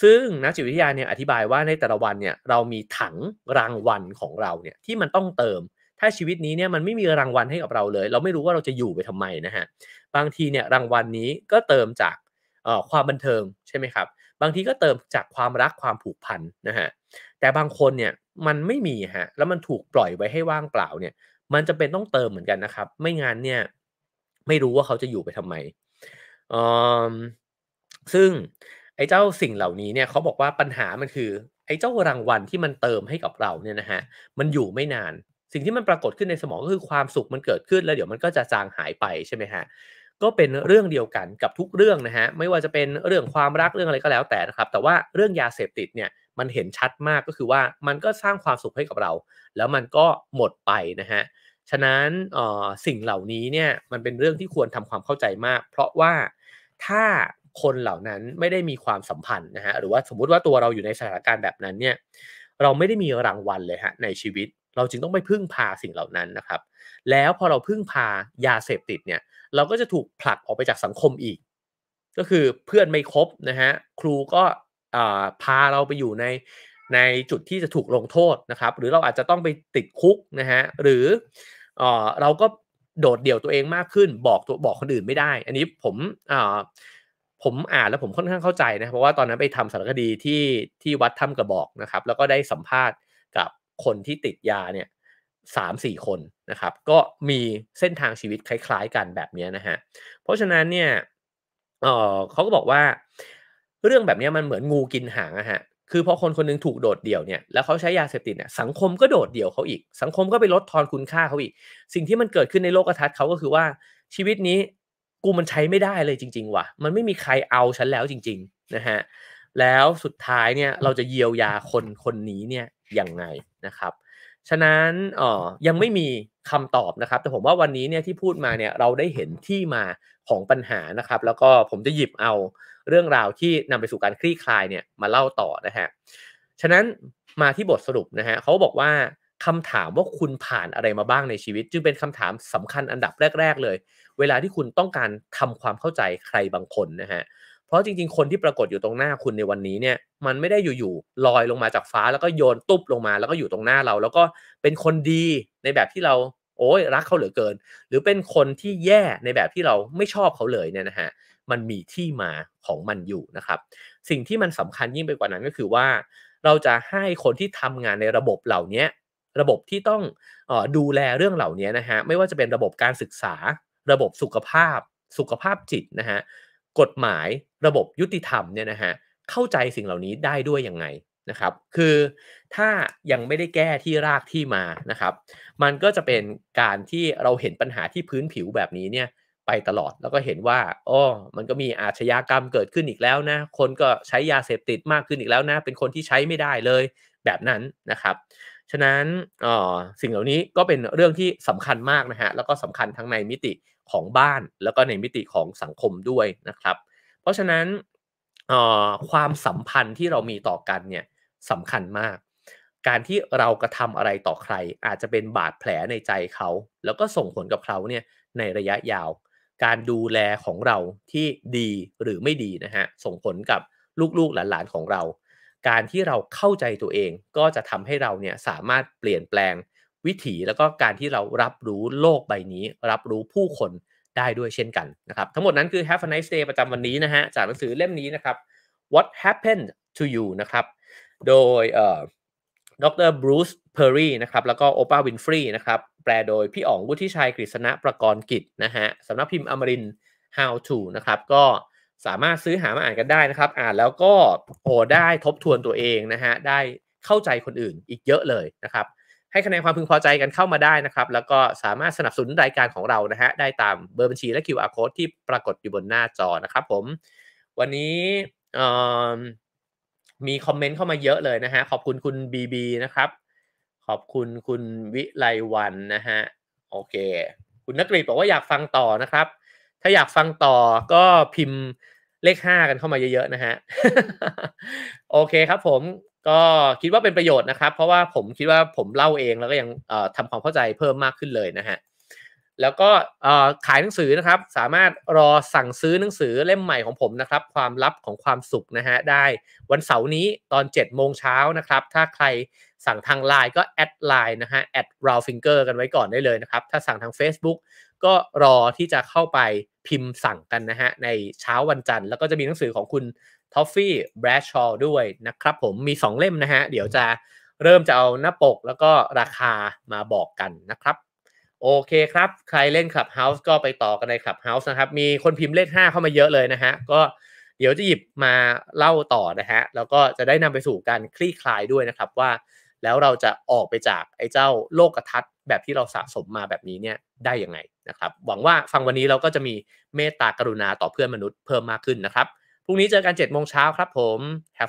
ซึ่งนักจิตวิทยาเนี่ยอธิบายว่าในแต่ละวันเนี่ย เรามีถังรางวัลของเราเนี่ยที่มันต้องเติมถ้าชีวิตนี้เนี่ยมันไม่มีรางวัลให้กับเราเลย เราไม่รู้ว่าเราจะอยู่ไปทำไมนะฮะบางทีเนี่ยรางวัลนนี้ก็เติมจากความบันเทิงใช่ไหมครับ บางทีก็เติมจากความรักความผูกพันนะฮะแต่บางคนเนี่ยมันไม่มีฮะแล้วมันถูกปล่อยไว้ให้ว่างเปล่าเนี่ย มันจะเป็นต้องเติมเหมือนกันนะครับ ไม่งั้นเนี่ยไม่รู้ว่าเขาจะอยู่ไปทำไมออซึ่งไอ้เจ้าสิ่งเหล่านี้เนี่ยเขาบอกว่าปัญหามันคือไอ้เจ้ารางวัลที่มันเติมให้กับเราเนี่ยนะฮะมันอยู่ไม่นานสิ่งที่มันปรากฏขึ้นในสมองก็คือความสุขมันเกิดขึ้นแล้วเดี๋ยวมันก็จะจางหายไปใช่ไหมฮะก็เป็นเรื่องเดียวกันกับทุกเรื่องนะฮะไม่ว่าจะเป็นเรื่องความรักเรื่องอะไรก็แล้วแต่นะครับแต่ว่าเรื่องยาเสพติดเนี่ยมันเห็นชัดมากก็คือว่ามันก็สร้างความสุขให้กับเรา แล้วมันก็หมดไปนะฮะฉะนั้นสิ่งเหล่านี้เนี่ยมันเป็นเรื่องที่ควรทำความเข้าใจมาก เพราะว่าถ้าคนเหล่านั้นไม่ได้มีความสัมพันธ์นะฮะหรือว่าสมมุติว่าตัวเราอยู่ในสถานการณ์แบบนั้นเนี่ยเราไม่ได้มีรางวัลเลยฮะในชีวิตเราจึงต้องไม่พึ่งพาสิ่งเหล่านั้นนะครับ แล้วพอเราพึ่งพายาเสพติดเนี่ย เราก็จะถูกผลักออกไปจากสังคมอีก ก็คือเพื่อนไม่ครบนะฮะครูก็พาเราไปอยู่ในในจุดที่จะถูกลงโทษนะครับ หรือเราอาจจะต้องไปติดคุกนะฮะหรืออเราก็โดดเดี่ยวตัวเองมากขึ้น บอกตัวบอกคนอื่นไม่ได้ อันนี้ผมผมอ่านแล้วผมค่อนข้างเข้าใจนะเพราะว่าตอนนั้นไปทำสารคดีที่ที่วัดถ้ำกระบอกนะครับ แล้วก็ได้สัมภาษณ์กับคนที่ติดยาเนี่ยสามสี่คนนะครับ ก็มีเส้นทางชีวิตคล้าย ๆกันแบบนี้นะฮะเพราะฉะนั้นเนี่ยเออเขาก็บอกว่าเรื่องแบบนี้มันเหมือนงูกินหางอะฮะคือพอคนคนนึงถูกโดดเดี่ยวเนี่ยแล้วเขาใช้ยาเสพติดเนี่ยสังคมก็โดดเดี่ยวเขาอีก สังคมก็ไปลดทอนคุณค่าเขาอีกสิ่งที่มันเกิดขึ้นในโลกทัศน์เขาก็คือว่าชีวิตนี้กูมันใช้ไม่ได้เลยจริงๆว่ะ มันไม่มีใครเอาฉันแล้วจริงๆนะฮะแล้วสุดท้ายเนี่ยเราจะเยียวยาคนคนนี้เนี่ยยังไงนะครับ ฉะนั้นออยังไม่มีคำตอบนะครับ แต่ผมว่าวันนี้เนี่ยที่พูดมาเนี่ยเราได้เห็นที่มาของปัญหานะครับ แล้วก็ผมจะหยิบเอาเรื่องราวที่นำไปสู่การคลี่คลายเนี่ยมาเล่าต่อนะฮะ ฉะนั้นมาที่บทสรุปนะฮะเขาบอกว่าคำถามว่าคุณผ่านอะไรมาบ้างในชีวิต จึงเป็นคำถามสำคัญอันดับแรกๆเลย เวลาที่คุณต้องการทำความเข้าใจใครบางคนนะฮะเพราะจริงๆ คนที่ปรากฏอยู่ตรงหน้าคุณในวันนี้เนี่ยมันไม่ได้อยู่ๆลอยลงมาจากฟ้าแล้วก็โยนตุ๊บลงมา แล้วก็อยู่ตรงหน้าเรา แล้วก็เป็นคนดีในแบบที่เรา โอ้ยรักเขาเหลือเกิน หรือเป็นคนที่แย่ในแบบที่เราไม่ชอบเขาเลยเนี่ยนะฮะมันมีที่มาของมันอยู่นะครับ สิ่งที่มันสำคัญยิ่งไปกว่านั้นก็คือว่า เราจะให้คนที่ทำงานในระบบเหล่านี้ระบบที่ต้องออดูแลเรื่องเหล่านี้นะฮะไม่ว่าจะเป็นระบบการศึกษาระบบสุขภาพสุขภาพจิตนะฮะกฎหมายระบบยุติธรรมเนี่ยนะฮะเข้าใจสิ่งเหล่านี้ได้ด้วยยังไงนะครับ คือถ้ายังไม่ได้แก้ที่รากที่มานะครับ มันก็จะเป็นการที่เราเห็นปัญหาที่พื้นผิวแบบนี้เนี่ยไปตลอดแล้วก็เห็นว่าอ๋อมันก็มีอาชญากรรมเกิดขึ้นอีกแล้วนะคนก็ใช้ยาเสพติดมากขึ้นอีกแล้วนะเป็นคนที่ใช้ไม่ได้เลยแบบนั้นนะครับ ฉะนั้นออสิ่งเหล่านี้ก็เป็นเรื่องที่สำคัญมากนะฮะแล้วก็สำคัญทั้งในมิติของบ้านแล้วก็ในมิติของสังคมด้วยนะครับ เพราะฉะนั้นความสัมพันธ์ที่เรามีต่อกันเนี่ยสำคัญมาก การที่เรากระทำอะไรต่อใคร อาจจะเป็นบาดแผลในใจเขา แล้วก็ส่งผลกับเขาเนี่ยในระยะยาว การดูแลของเราที่ดีหรือไม่ดีนะฮะส่งผลกับลูกๆ หลานๆของเราการที่เราเข้าใจตัวเองก็จะทำให้เราเนี่ยสามารถเปลี่ยนแปลงวิถีแล้วก็การที่เรารับรู้โลกใบนี้ รับรู้ผู้คนได้ด้วยเช่นกันนะครับทั้งหมดนั้นคือ Have a nice day ประจำวันนี้นะฮะจากหนังสือเล่มนี้นะครับ What happened to you นะครับโดยเอ่อดรบรูซเพอร์รีนะครับแล้วก็โอปาวินฟรีนะครับแปลโดยพี่อ๋องวุฒิชัยกฤษณะประกรณ์กิจนะฮะสำนักพิมพ์อมริน How to นะครับ ก็สามารถซื้อหามาอ่านกันได้นะครับอ่านแล้วก็โอได้ทบทวนตัวเองนะฮะได้เข้าใจคนอื่นอีกเยอะเลยนะครับให้คะแนนความพึงพอใจกันเข้ามาได้นะครับ แล้วก็สามารถสนับสนุนรายการของเรานะฮะได้ตามเบอร์บัญชีและ QR code ที่ปรากฏอยู่บนหน้าจอนะครับ ผมวันนี้มีคอมเมนต์เข้ามาเยอะเลยนะฮะขอบคุณคุณ BB นะครับ ขอบคุณคุณวิไลวันนะฮะโอเค คุณนักเรีบอกว่าอยากฟังต่อนะครับ ถ้าอยากฟังต่อก็พิมพ์เลขห้ากันเข้ามาเยอะๆนะฮะโอเคครับผมก็คิดว่าเป็นประโยชน์นะครับเพราะว่าผมคิดว่าผมเล่าเองแล้วก็ยังทำความเข้าใจเพิ่มมากขึ้นเลยนะฮะแล้วก็ขายหนังสือนะครับสามารถรอสั่งซื้อหนังสือเล่มใหม่ของผมนะครับความลับของความสุขนะฮะได้วันเสาร์นี้ตอน7จ็ดโมงเช้านะครับถ้าใครสั่งทางไลน์ก็แอดไลน์นะฮะแอดราวฟิงเกอร์กันไว้ก่อนได้เลยนะครับถ้าสั่งทาง Facebook ก็รอที่จะเข้าไปพิมพ์สั่งกันนะฮะในเช้าวันจันทร์แล้วก็จะมีหนังสือของคุณทอฟฟี่แบรชชอลด้วยนะครับ ผมมี2เล่มนะฮะ เดี๋ยวจะเริ่มจะเอาหน้าปกแล้วก็ราคามาบอกกันนะครับ โอเคครับ ใครเล่นขับเฮาส์ก็ไปต่อกันในขับเฮาส์นะครับมีคนพิมพ์เลข 5 เข้ามาเยอะเลยนะฮะ ก็เดี๋ยวจะหยิบมาเล่าต่อนะฮะ แล้วก็จะได้นำไปสู่การคลี่คลายด้วยนะครับว่า แล้วเราจะออกไปจากไอ้เจ้าโลกทัศน์แบบที่เราสะสมมาแบบนี้เนี่ยได้ยังไงนะครับ หวังว่าฟังวันนี้เราก็จะมีเมตตากรุณาต่อเพื่อนมนุษย์เพิ่มมากขึ้นนะครับพรุ่งนี้เจอกัน7จ็ดโมงเช้าครับผม Have